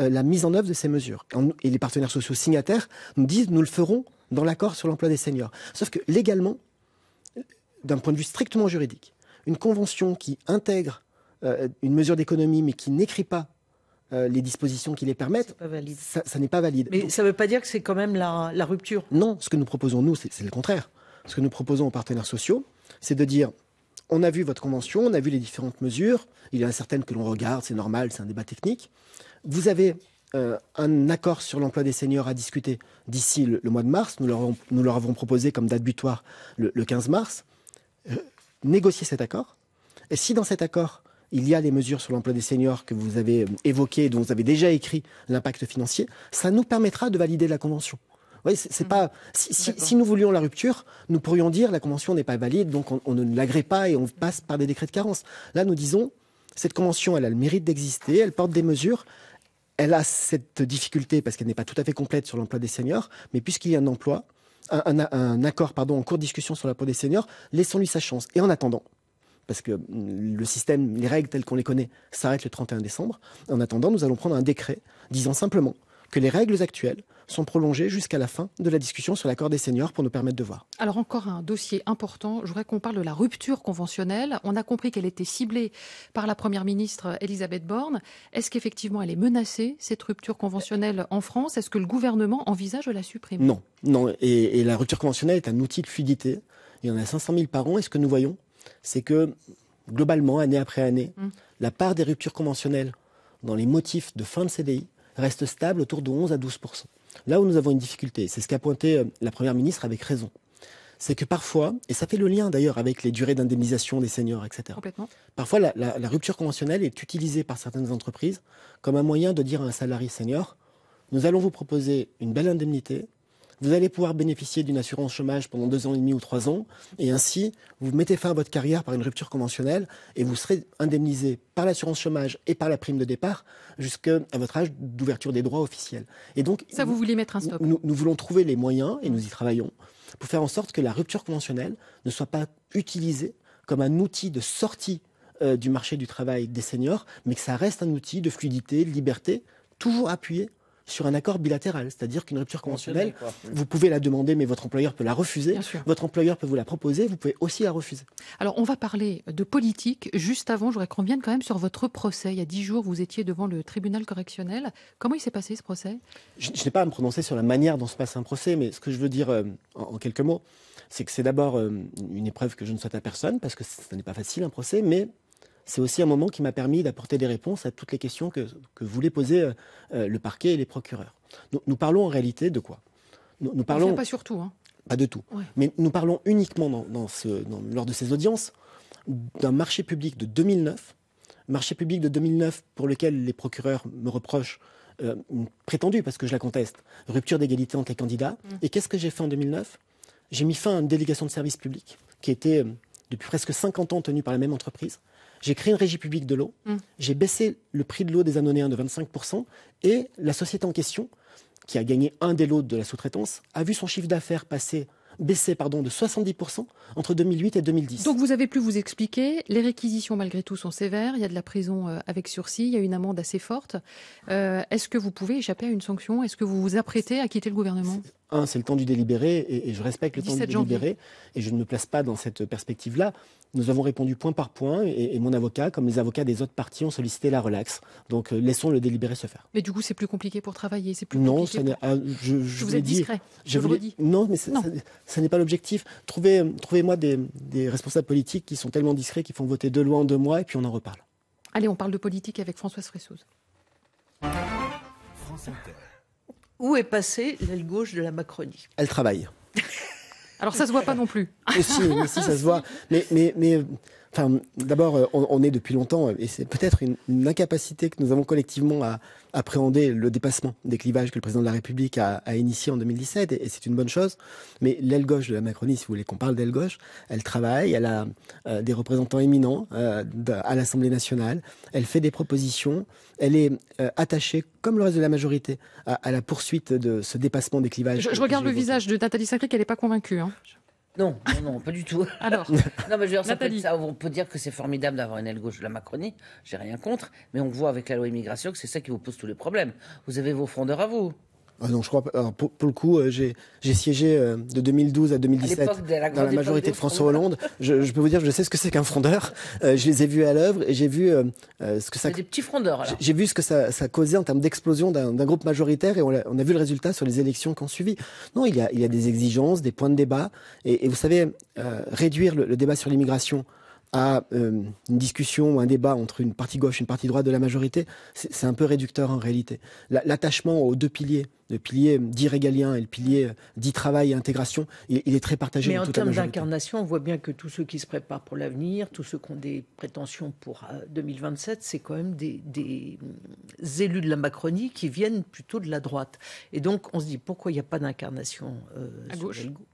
euh, la mise en œuvre de ces mesures. Et, les partenaires sociaux signataires nous disent nous le ferons dans l'accord sur l'emploi des seniors. Sauf que légalement, d'un point de vue strictement juridique, une convention qui intègre une mesure d'économie mais qui n'écrit pas euh, les dispositions qui les permettent, ça, n'est pas valide. Mais ça ne veut pas dire que c'est quand même la, rupture Non, ce que nous proposons, nous, c'est le contraire. Ce que nous proposons aux partenaires sociaux, c'est de dire, on a vu votre convention, on a vu les différentes mesures, il y en a certaines que l'on regarde, c'est normal, c'est un débat technique. Vous avez euh, un accord sur l'emploi des seniors à discuter d'ici le, mois de mars. Nous leur, avons, nous leur, avons proposé comme date butoir le, 15 mars. Euh, négocier cet accord. Et si dans cet accord, il y a les mesures sur l'emploi des seniors que vous avez euh, évoquées, dont vous avez déjà écrit l'impact financier, ça nous permettra de valider la Convention. Oui, c'est mmh. pas. Si, nous voulions la rupture, nous pourrions dire la convention n'est pas valide, donc on, ne l'agrée pas et on passe par des décrets de carence. Là, nous disons cette convention, elle a le mérite d'exister, elle porte des mesures. Elle a cette difficulté parce qu'elle n'est pas tout à fait complète sur l'emploi des seniors, mais puisqu'il y a un emploi, un, accord en cours de discussion sur l'emploi des seniors, laissons-lui sa chance. Et en attendant, parce que mm, le système, les règles telles qu'on les connaît s'arrêtent le 31 décembre. En attendant, nous allons prendre un décret disant simplement que les règles actuelles sont prolongées jusqu'à la fin de la discussion sur l'accord des seniors pour nous permettre de voir. Alors encore un dossier important, je voudrais qu'on parle de la rupture conventionnelle. On a compris qu'elle était ciblée par la Première ministre Elisabeth Borne. Est-ce qu'effectivement elle est menacée, cette rupture conventionnelle en France Est-ce que le gouvernement envisage de la supprimer Non, non. Et, la rupture conventionnelle est un outil de fluidité. Il y en a 500 000 par an. est ce que nous voyons, c'est que globalement, année après année, mm. la part des ruptures conventionnelles dans les motifs de fin de CDI reste stable autour de 11 à 12 Là où nous avons une difficulté, c'est ce qu'a pointé euh, la Première ministre avec raison, c'est que parfois, et ça fait le lien d'ailleurs avec les durées d'indemnisation des seniors, etc., parfois la, rupture conventionnelle est utilisée par certaines entreprises comme un moyen de dire à un salarié senior, nous allons vous proposer une belle indemnité, vous allez pouvoir bénéficier d'une assurance chômage pendant deux ans et demi ou trois ans, et ainsi, vous mettez fin à votre carrière par une rupture conventionnelle, et vous serez indemnisé par l'assurance chômage et par la prime de départ jusqu'à votre âge d'ouverture des droits officiels. Et donc, ça, vous, voulez mettre un stop nous, voulons trouver les moyens, et nous y travaillons, pour faire en sorte que la rupture conventionnelle ne soit pas utilisée comme un outil de sortie euh, du marché du travail des seniors, mais que ça reste un outil de fluidité, de liberté, toujours appuyé sur un accord bilatéral, c'est-à-dire qu'une rupture conventionnelle, mm. vous pouvez la demander, mais votre employeur peut la refuser. Votre employeur peut vous la proposer, vous pouvez aussi la refuser. Alors, on va parler de politique. Juste avant, je voudrais qu'on revienne quand même sur votre procès. Il y a dix jours, vous étiez devant le tribunal correctionnel. Comment il s'est passé ce procès Je, n'ai pas à me prononcer sur la manière dont se passe un procès, mais ce que je veux dire euh, en, quelques mots, c'est que c'est d'abord euh, une épreuve que je ne souhaite à personne, parce que ce n'est pas facile un procès, mais c'est aussi un moment qui m'a permis d'apporter des réponses à toutes les questions que, voulaient poser euh, euh, le parquet et les procureurs. Nous, parlons en réalité de quoi nous, parlons pas surtout. Hein. Pas de tout. Mais nous parlons uniquement lors de ces audiences d'un marché public de 2009, marché public de 2009 pour lequel les procureurs me reprochent euh, prétendue, parce que je la conteste, rupture d'égalité entre les candidats. Mm. Et qu'est-ce que j'ai fait en 2009 J'ai mis fin à une délégation de service public qui était euh, depuis presque 50 ans tenue par la même entreprise, j'ai créé une régie publique de l'eau, mm. j'ai baissé le prix de l'eau des Anonéens de 25%, et la société en question, qui a gagné un des lots de la sous-traitance, a vu son chiffre d'affaires passer baisser pardon, de 70% entre 2008 et 2010. Donc vous avez pu vous expliquer, les réquisitions malgré tout sont sévères, il y a de la prison euh, avec sursis, il y a une amende assez forte. Euh, est-ce que vous pouvez échapper à une sanction Est-ce que vous vous apprêtez à quitter le gouvernement un, c'est le temps du délibéré, et, je respecte le temps du délibéré, et je ne me place pas dans cette perspective-là. Nous avons répondu point par point, et, mon avocat, comme les avocats des autres parties, ont sollicité la relaxe. Donc euh, laissons le délibéré se faire. Mais du coup, c'est plus compliqué pour travailler, c'est plus non, euh, je, vous ai dit, Je, vous dit. Non, mais ça, n'est pas l'objectif. Trouvez, trouvez-moi des, responsables politiques qui sont tellement discrets qu'ils font voter deux lois en deux mois, et puis on en reparle. Allez, on parle de politique avec Françoise Fressouze. France Inter. Où est passée l'aile gauche de la Macronie Elle travaille. Alors ça se voit pas non plus. si, ça se voit. mais d'abord, euh, on, est depuis longtemps, euh, et c'est peut-être une, incapacité que nous avons collectivement à appréhender le dépassement des clivages que le président de la République a, initié en 2017, et, c'est une bonne chose. Mais l'aile gauche de la Macronie, si vous voulez qu'on parle d'aile gauche, elle travaille, elle a euh, des représentants éminents à l'Assemblée nationale, elle fait des propositions, elle est attachée, comme le reste de la majorité, à, la poursuite de ce dépassement des clivages. Je, regarde le visage de Nathalie Sacré, qu'elle n'est pas convaincue. Hein. Non, non, pas du tout. Alors, non, mais je veux dire, ça on peut dire que c'est formidable d'avoir une aile gauche de la Macronie, j'ai rien contre, mais on voit avec la loi immigration que c'est ça qui vous pose tous les problèmes. Vous avez vos frondeurs à vous. Ah, je crois. pour, le coup, euh, j'ai, siégé euh, de 2012 à 2017 dans la majorité de François Hollande. Je, peux vous dire, je sais ce que c'est qu'un frondeur. Euh, je les ai vus à l'œuvre et j'ai vu ce que ça. Des petits frondeurs. J'ai vu ce que ça, causait en termes d'explosion d'un, groupe majoritaire et on a, vu le résultat sur les élections qui ont suivi. Non, il y a, il y a des exigences, des points de débat et, vous savez, réduire le, débat sur l'immigration à une discussion ou un débat entre une partie gauche et une partie droite de la majorité, c'est un peu réducteur en réalité. L'attachement aux deux piliers le pilier dit régalien et le pilier dit travail et intégration, il, est très partagé. Mais en termes d'incarnation, on voit bien que tous ceux qui se préparent pour l'avenir, tous ceux qui ont des prétentions pour 2027, euh, c'est quand même des, mm, élus de la Macronie qui viennent plutôt de la droite. Et donc, on se dit pourquoi il n'y a pas d'incarnation euh,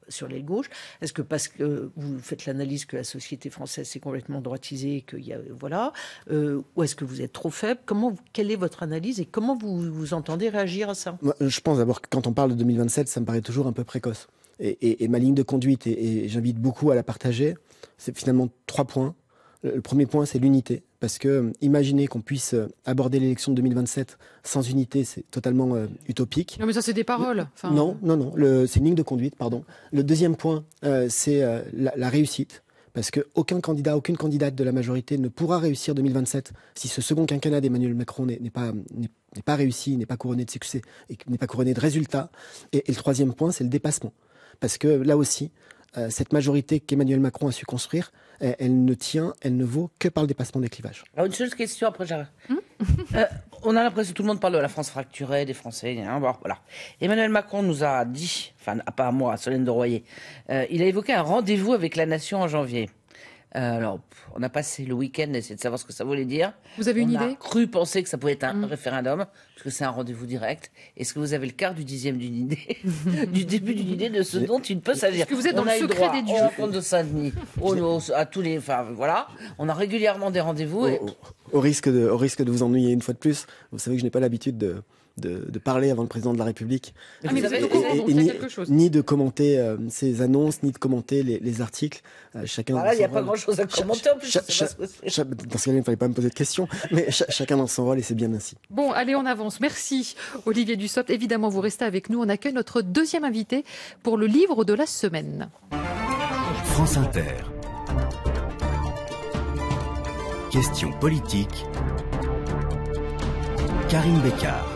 sur l'aile gauche Est-ce que parce que vous faites l'analyse que la société française s'est complètement droitisée, qu'il y a euh, voilà, ou est-ce que vous êtes trop faible Comment, quelle est votre analyse et comment vous vous entendez réagir à ça je pense d'abord que quand on parle de 2027, ça me paraît toujours un peu précoce. Et, ma ligne de conduite, et, j'invite beaucoup à la partager, c'est finalement trois points. Le, premier point, c'est l'unité. Parce que euh, imaginer qu'on puisse euh, aborder l'élection de 2027 sans unité, c'est totalement euh, utopique. Non, mais ça, c'est des paroles. Non, non, non. C'est une ligne de conduite, pardon. Le deuxième point, c'est la réussite parce qu'aucun candidat, aucune candidate de la majorité ne pourra réussir 2027 si ce second quinquennat d'Emmanuel Macron n'est pas, pas, réussi, n'est pas couronné de succès, et n'est pas couronné de résultats. Et, le troisième point, c'est le dépassement. Parce que là aussi, euh, cette majorité qu'Emmanuel Macron a su construire, elle, ne tient, elle ne vaut que par le dépassement des clivages. une seule question après, j'arrête on a l'impression que tout le monde parle de la France fracturée, des Français. Hein, voilà. Emmanuel Macron nous a dit, enfin, pas à moi, à Solène de Royer, euh, il a évoqué un rendez-vous avec la nation en janvier. Euh, alors, on a passé le week-end à essayer de savoir ce que ça voulait dire. Vous avez on une a idée cru penser que ça pouvait être un mm. référendum, parce que c'est un rendez-vous direct. Est-ce que vous avez le quart du dixième d'une idée, du début d'une idée de ce dont il peut s'agir que vous êtes dans le secret des de Saint-Denis, oh à tous les. Enfin, voilà. On a régulièrement des rendez-vous. au risque de vous ennuyer une fois de plus, vous savez que je n'ai pas l'habitude de de, parler avant le président de la République. Ah, ni, de commenter ses euh, annonces, ni de commenter les, articles. Euh, chacun. il n'y a pas grand-chose à commenter en dans ce cas-là, il ne fallait pas me poser de questions. Mais chacun dans son rôle et c'est bien ainsi. Bon, allez, on avance. Merci, Olivier Dussopt. Évidemment, vous restez avec nous. On accueille notre deuxième invité pour le livre de la semaine. France Inter. Question politique. Karine Bécard.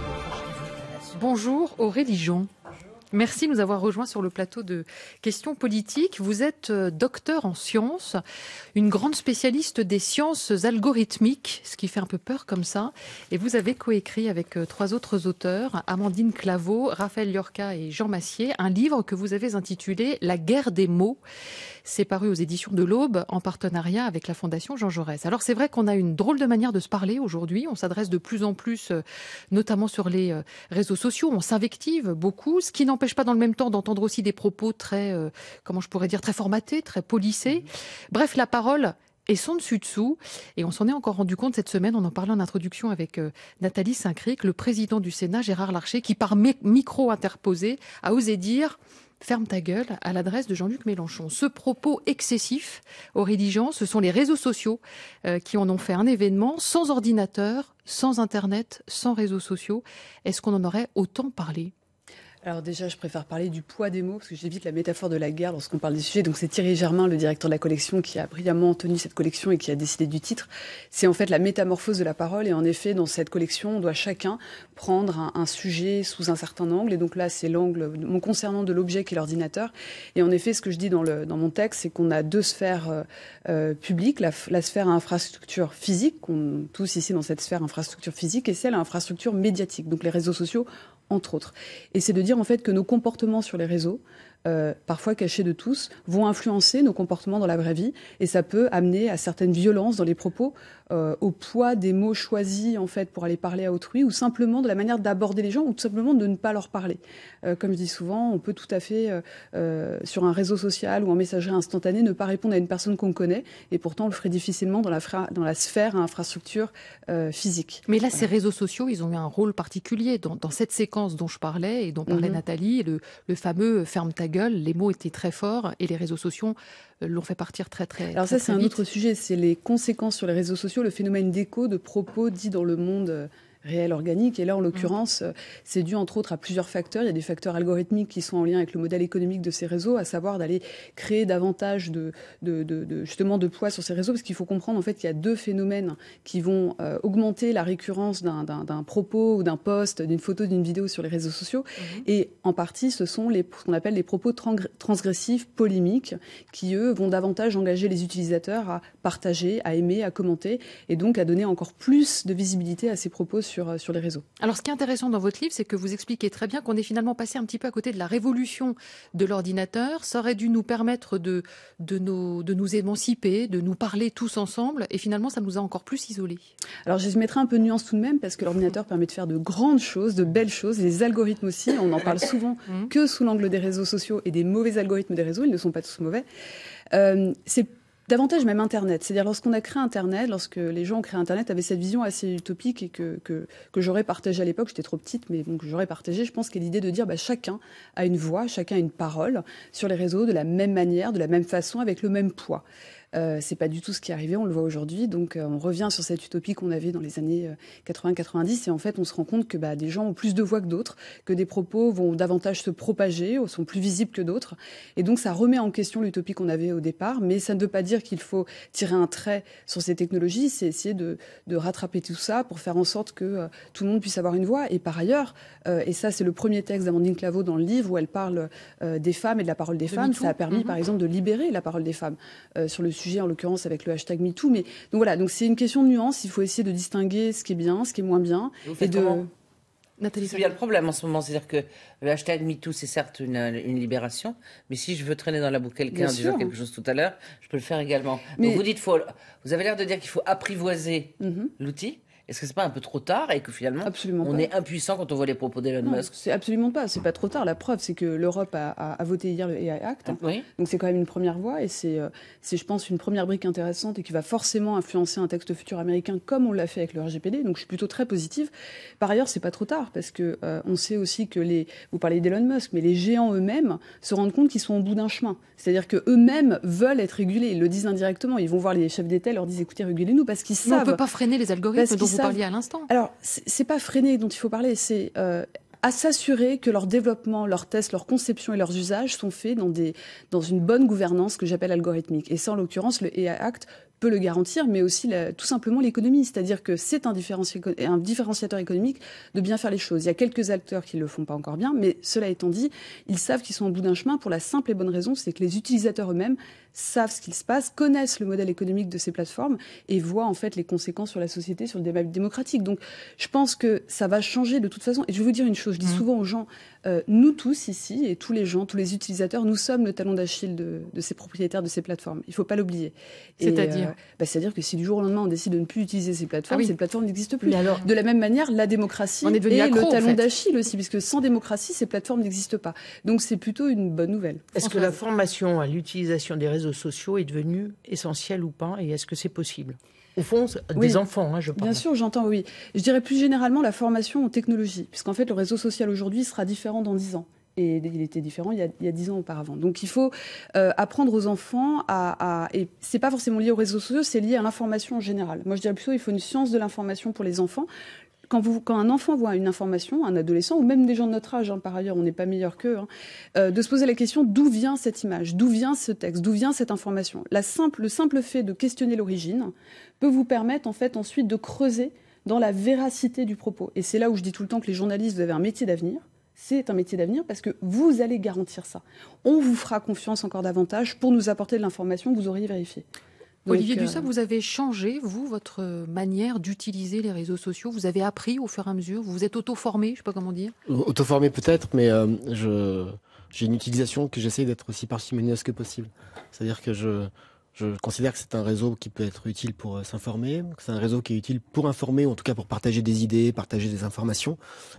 Bonjour Aurélie religions. Merci de nous avoir rejoints sur le plateau de Questions politiques. Vous êtes euh, docteur en sciences, une grande spécialiste des sciences algorithmiques, ce qui fait un peu peur comme ça. Et vous avez coécrit avec euh, trois autres auteurs, Amandine Claveau, Raphaël Llorca et Jean Massier, un livre que vous avez intitulé La guerre des mots. C'est paru aux éditions de l'Aube en partenariat avec la Fondation Jean Jaurès. Alors c'est vrai qu'on a une drôle de manière de se parler aujourd'hui. On s'adresse de plus en plus, euh, notamment sur les euh, réseaux sociaux. On s'invective beaucoup, ce qui n'empêche pas dans le même temps d'entendre aussi des propos très, euh, comment je pourrais dire, très formatés, très polissés. Mm-hmm. Bref, la parole est son dessus-dessous. Et on s'en est encore rendu compte cette semaine, on en parlait en introduction avec Nathalie saint le président du Sénat, Gérard Larcher, qui par micro interposé a osé dire Ferme ta gueule à l'adresse de Jean-Luc Mélenchon. Ce propos excessif aux rédigeants, ce sont les réseaux sociaux euh, qui en ont fait un événement sans ordinateur, sans Internet, sans réseaux sociaux. Est-ce qu'on en aurait autant parlé alors déjà, je préfère parler du poids des mots, parce que j'évite la métaphore de la guerre lorsqu'on parle des sujets. Donc c'est Thierry Germain, le directeur de la collection, qui a brillamment tenu cette collection et qui a décidé du titre. C'est en fait la métamorphose de la parole. Et en effet, dans cette collection, on doit chacun prendre un, sujet sous un certain angle. Et donc là, c'est l'angle mon concernant de l'objet qui est l'ordinateur. Et en effet, ce que je dis dans, le, dans mon texte, c'est qu'on a deux sphères euh, euh, publiques. La, la, sphère infrastructure physique, qu'on tous ici dans cette sphère infrastructure physique, et celle infrastructure médiatique. Donc les réseaux sociaux entre autres. Et c'est de dire en fait que nos comportements sur les réseaux, euh, parfois cachés de tous, vont influencer nos comportements dans la vraie vie et ça peut amener à certaines violences dans les propos euh, au poids des mots choisis en fait pour aller parler à autrui ou simplement de la manière d'aborder les gens ou tout simplement de ne pas leur parler. Euh, comme je dis souvent, on peut tout à fait euh, sur un réseau social ou en messagerie instantanée ne pas répondre à une personne qu'on connaît et pourtant on le ferait difficilement dans la, dans la sphère infrastructure physique. Mais là, ces réseaux sociaux, ils ont eu un rôle particulier dans, cette séquence dont je parlais et dont parlait mhm. Nathalie, le, le fameux ferme ta gueule, les mots étaient très forts et les réseaux sociaux euh, l'ont fait partir très très. Alors ça c'est un autre sujet, c'est les conséquences sur les réseaux sociaux, le phénomène d'écho de propos dit dans le monde euh, réel organique. Et là, en mm. l'occurrence, euh, c'est dû entre autres à plusieurs facteurs. Il y a des facteurs algorithmiques qui sont en lien avec le modèle économique de ces réseaux, à savoir d'aller créer davantage de, de, justement de poids sur ces réseaux, parce qu'il faut comprendre en fait qu'il y a deux phénomènes qui vont euh, augmenter la récurrence d'un propos ou d'un post, d'une photo, d'une vidéo sur les réseaux sociaux. Mm-hmm. Et en partie, ce sont les, ce qu'on appelle les propos transgressifs, polémiques, qui eux vont davantage engager les utilisateurs à partager, à aimer, à commenter, et donc à donner encore plus de visibilité à ces propos euh, sur, les réseaux. Alors, ce qui est intéressant dans votre livre, c'est que vous expliquez très bien qu'on est finalement passé un petit peu à côté de la révolution de l'ordinateur. Ça aurait dû nous permettre de, de, nous émanciper, de nous parler tous ensemble, et finalement, ça nous a encore plus isolés. Alors, je mettrai un peu de nuance tout de même, parce que l'ordinateur mmh. permet de faire de grandes choses, de belles choses, les algorithmes aussi. On en parle souvent mmh. que sous l'angle des réseaux sociaux et des mauvais algorithmes des réseaux. Ils ne sont pas tous mauvais. Euh, c'est davantage même Internet. C'est-à-dire lorsqu'on a créé Internet, lorsque les gens ont créé Internet, avaient cette vision assez utopique et que, que, que j'aurais partagé à l'époque. J'étais trop petite, mais j'aurais partagé. Je pense qu'il y l'idée de dire bah, chacun a une voix, chacun a une parole sur les réseaux de la même manière, de la même façon, avec le même poids. Euh, c'est pas du tout ce qui est arrivé, on le voit aujourd'hui. Donc euh, on revient sur cette utopie qu'on avait dans les années 80-90 euh, et en fait on se rend compte que bah, des gens ont plus de voix que d'autres, que des propos vont davantage se propager, sont plus visibles que d'autres. Et donc ça remet en question l'utopie qu'on avait au départ, mais ça ne veut pas dire qu'il faut tirer un trait sur ces technologies, c'est essayer de, rattraper tout ça pour faire en sorte que tout le monde puisse avoir une voix. Et par ailleurs, et ça c'est le premier texte d'Amandine Claveau dans le livre où elle parle des femmes et de la parole des femmes, ça a permis mhm. par exemple de libérer la parole des femmes sur le sujet en l'occurrence avec le hashtag MeToo. Mais donc voilà, donc c'est une question de nuance. Il faut essayer de distinguer ce qui est bien, ce qui est moins bien. et de... Nathalie, il y a le problème en ce moment, c'est-à-dire que le hashtag MeToo, c'est certes une, libération, mais si je veux traîner dans la boue quelqu'un quelque chose tout à l'heure, je peux le faire également. Mais vous dites, faut, vous avez l'air de dire qu'il faut apprivoiser mhm. l'outil, est-ce que c'est pas un peu trop tard et que finalement on est impuissant quand on voit les propos d'Elon Musk C'est absolument pas, c'est pas trop tard. La preuve, c'est que l'Europe a, voté hier le AI Act. Donc c'est quand même une première voie et euh, c'est, je pense, une première brique intéressante et qui va forcément influencer un texte futur américain comme on l'a fait avec le RGPD. Donc je suis plutôt très positive. Par ailleurs, c'est pas trop tard parce que euh, on sait aussi que les, vous parlez d'Elon Musk, mais les géants eux-mêmes se rendent compte qu'ils sont au bout d'un chemin. C'est-à-dire que eux-mêmes veulent être régulés. Ils le disent indirectement. Ils vont voir les chefs d'État, leur disent écoutez, régulez-nous parce qu'ils savent. on peut pas freiner les algorithmes vous à l'instant. Alors, c'est pas freiner dont il faut parler, c'est euh, à s'assurer que leur développement, leurs tests, leur conception et leurs usages sont faits dans, des, dans une bonne gouvernance que j'appelle algorithmique. Et ça, en l'occurrence, le AI Act peut le garantir, mais aussi tout simplement l'économie. C'est-à-dire que c'est un, un, différenciateur économique de bien faire les choses. Il y a quelques acteurs qui ne le font pas encore bien, mais cela étant dit, ils savent qu'ils sont au bout d'un chemin pour la simple et bonne raison, c'est que les utilisateurs eux-mêmes savent ce qu'il se passe, connaissent le modèle économique de ces plateformes et voient en fait les conséquences sur la société, sur le débat démocratique. Donc je pense que ça va changer de toute façon. Et je vais vous dire une chose, je dis mmh. souvent aux gens, euh, nous tous ici, et tous les gens, tous les utilisateurs, nous sommes le talon d'Achille de, ces propriétaires de ces plateformes. Il ne faut pas l'oublier. C'est-à-dire euh, bah, C'est-à-dire que si du jour au lendemain on décide de ne plus utiliser ces plateformes, ah ces plateformes n'existent plus. de la même manière, la démocratie on est, devenu le talon d'Achille aussi, puisque sans démocratie, ces plateformes n'existent pas. Donc c'est plutôt une bonne nouvelle. Est-ce que la formation à l'utilisation des réseaux sociaux est devenu essentiel ou pas Et est-ce que c'est possible au fond, des enfants, hein, je pense. Bien sûr, j'entends, oui. Je dirais plus généralement la formation aux technologies, puisqu'en fait, le réseau social aujourd'hui sera différent dans 10 ans. Et il était différent il y a dix ans auparavant. Donc il faut euh, apprendre aux enfants à, à et c'est pas forcément lié aux réseaux sociaux, c'est lié à l'information en général. Moi je dirais plutôt il faut une science de l'information pour les enfants quand, vous, quand un enfant voit une information, un adolescent, ou même des gens de notre âge, hein, par ailleurs, on n'est pas meilleur qu'eux, hein, euh, de se poser la question d'où vient cette image, d'où vient ce texte, d'où vient cette information. La simple, le simple fait de questionner l'origine peut vous permettre en fait ensuite de creuser dans la véracité du propos. Et c'est là où je dis tout le temps que les journalistes, vous avez un métier d'avenir. C'est un métier d'avenir parce que vous allez garantir ça. On vous fera confiance encore davantage pour nous apporter de l'information que vous auriez vérifiée. Olivier euh, Dussopt, vous avez changé, vous, votre manière d'utiliser les réseaux sociaux. Vous avez appris au fur et à mesure. Vous vous êtes auto-formé, je ne sais pas comment dire. Auto-formé peut-être, mais euh, j'ai une utilisation que j'essaie d'être aussi parcimonieuse que possible. C'est-à-dire que je, considère que c'est un réseau qui peut être utile pour euh, s'informer, que c'est un réseau qui est utile pour informer, en tout cas pour partager des idées, partager des informations,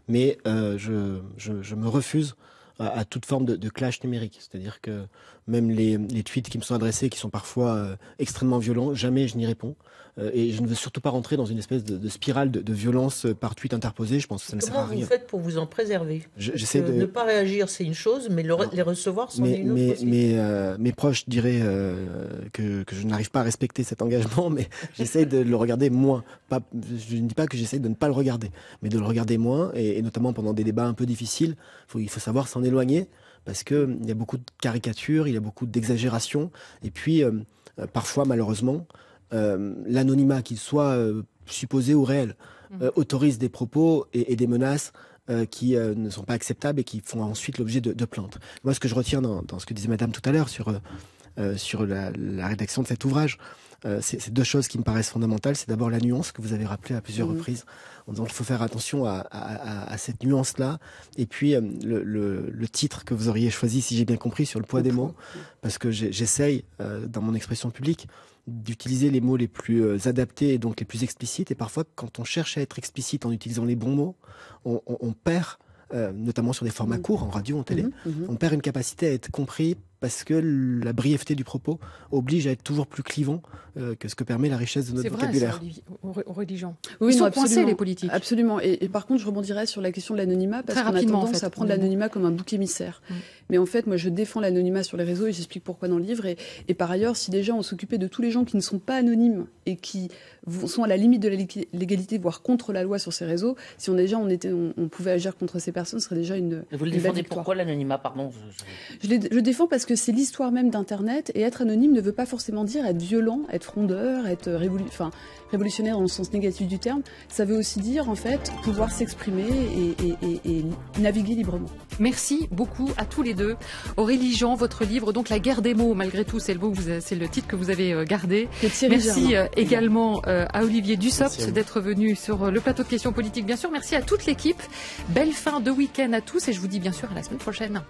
mais je, me refuse à, toute forme de, clash numérique. C'est-à-dire que même les, tweets qui me sont adressés, qui sont parfois euh, extrêmement violents, jamais je n'y réponds. Euh, et je ne veux surtout pas rentrer dans une espèce de, spirale de, violence euh, par tweet interposée. Je pense que ça ne sert à rien. Comment vous faites pour vous en préserver J'essaie de... Ne pas réagir, c'est une chose, mais les recevoir, c'est une autre. Mais, euh, mes proches diraient que, je n'arrive pas à respecter cet engagement, mais j'essaie de le regarder moins. Pas, je ne dis pas que j'essaie de ne pas le regarder, mais de le regarder moins, et, notamment pendant des débats un peu difficiles, il faut savoir s'en éloigner parce qu'il y a beaucoup de caricatures, il y a beaucoup d'exagérations, et puis parfois malheureusement euh, l'anonymat, qu'il soit euh, supposé ou réel, mm. euh, autorise des propos et, des menaces qui ne sont pas acceptables et qui font ensuite l'objet de, de, plaintes. Moi, ce que je retiens dans, ce que disait Madame tout à l'heure sur la, rédaction de cet ouvrage, euh, Ces c'est deux choses qui me paraissent fondamentales. C'est d'abord la nuance que vous avez rappelée à plusieurs mhm. reprises, en disant qu'il faut faire attention à, cette nuance-là. Et puis euh, le, titre que vous auriez choisi, si j'ai bien compris, sur le poids des mots, parce que j'essaye, euh, dans mon expression publique, d'utiliser les mots les plus adaptés et donc les plus explicites. Et parfois, quand on cherche à être explicite en utilisant les bons mots, on, perd notamment sur des formats mhm. courts, en radio, en télé. Mhm. On perd une capacité à être compris parce que la brièveté du propos oblige à être toujours plus clivant euh, que ce que permet la richesse de notre vocabulaire. C'est religion. Oui, Ils sont coincés, les politiques. Absolument. Et, par contre, je rebondirais sur la question de l'anonymat, parce qu'on a tendance à prendre l'anonymat comme un bouc émissaire. Mm. Mais en fait, moi, je défends l'anonymat sur les réseaux et j'explique pourquoi dans le livre. Et, par ailleurs, si déjà on s'occupait de tous les gens qui ne sont pas anonymes et qui sont à la limite de légalité, voire contre la loi sur ces réseaux, si on déjà on, était, on, pouvait agir contre ces personnes, ce serait déjà une. vous le défendez pourquoi l'anonymat, pardon je, je... défends parce que c'est l'histoire même d'Internet, et être anonyme ne veut pas forcément dire être violent, être frondeur, être révolutionnaire dans le sens négatif du terme. Ça veut aussi dire, en fait, pouvoir s'exprimer et, naviguer librement. Merci beaucoup à tous les deux. Aurélie Jean, votre livre, donc La guerre des mots, malgré tout, c'est le, titre que vous avez euh, gardé. Merci euh, également euh, à Olivier Dussopt d'être venu sur le plateau de questions politiques, bien sûr. Merci à toute l'équipe. Belle fin de week-end à tous et je vous dis bien sûr à la semaine prochaine.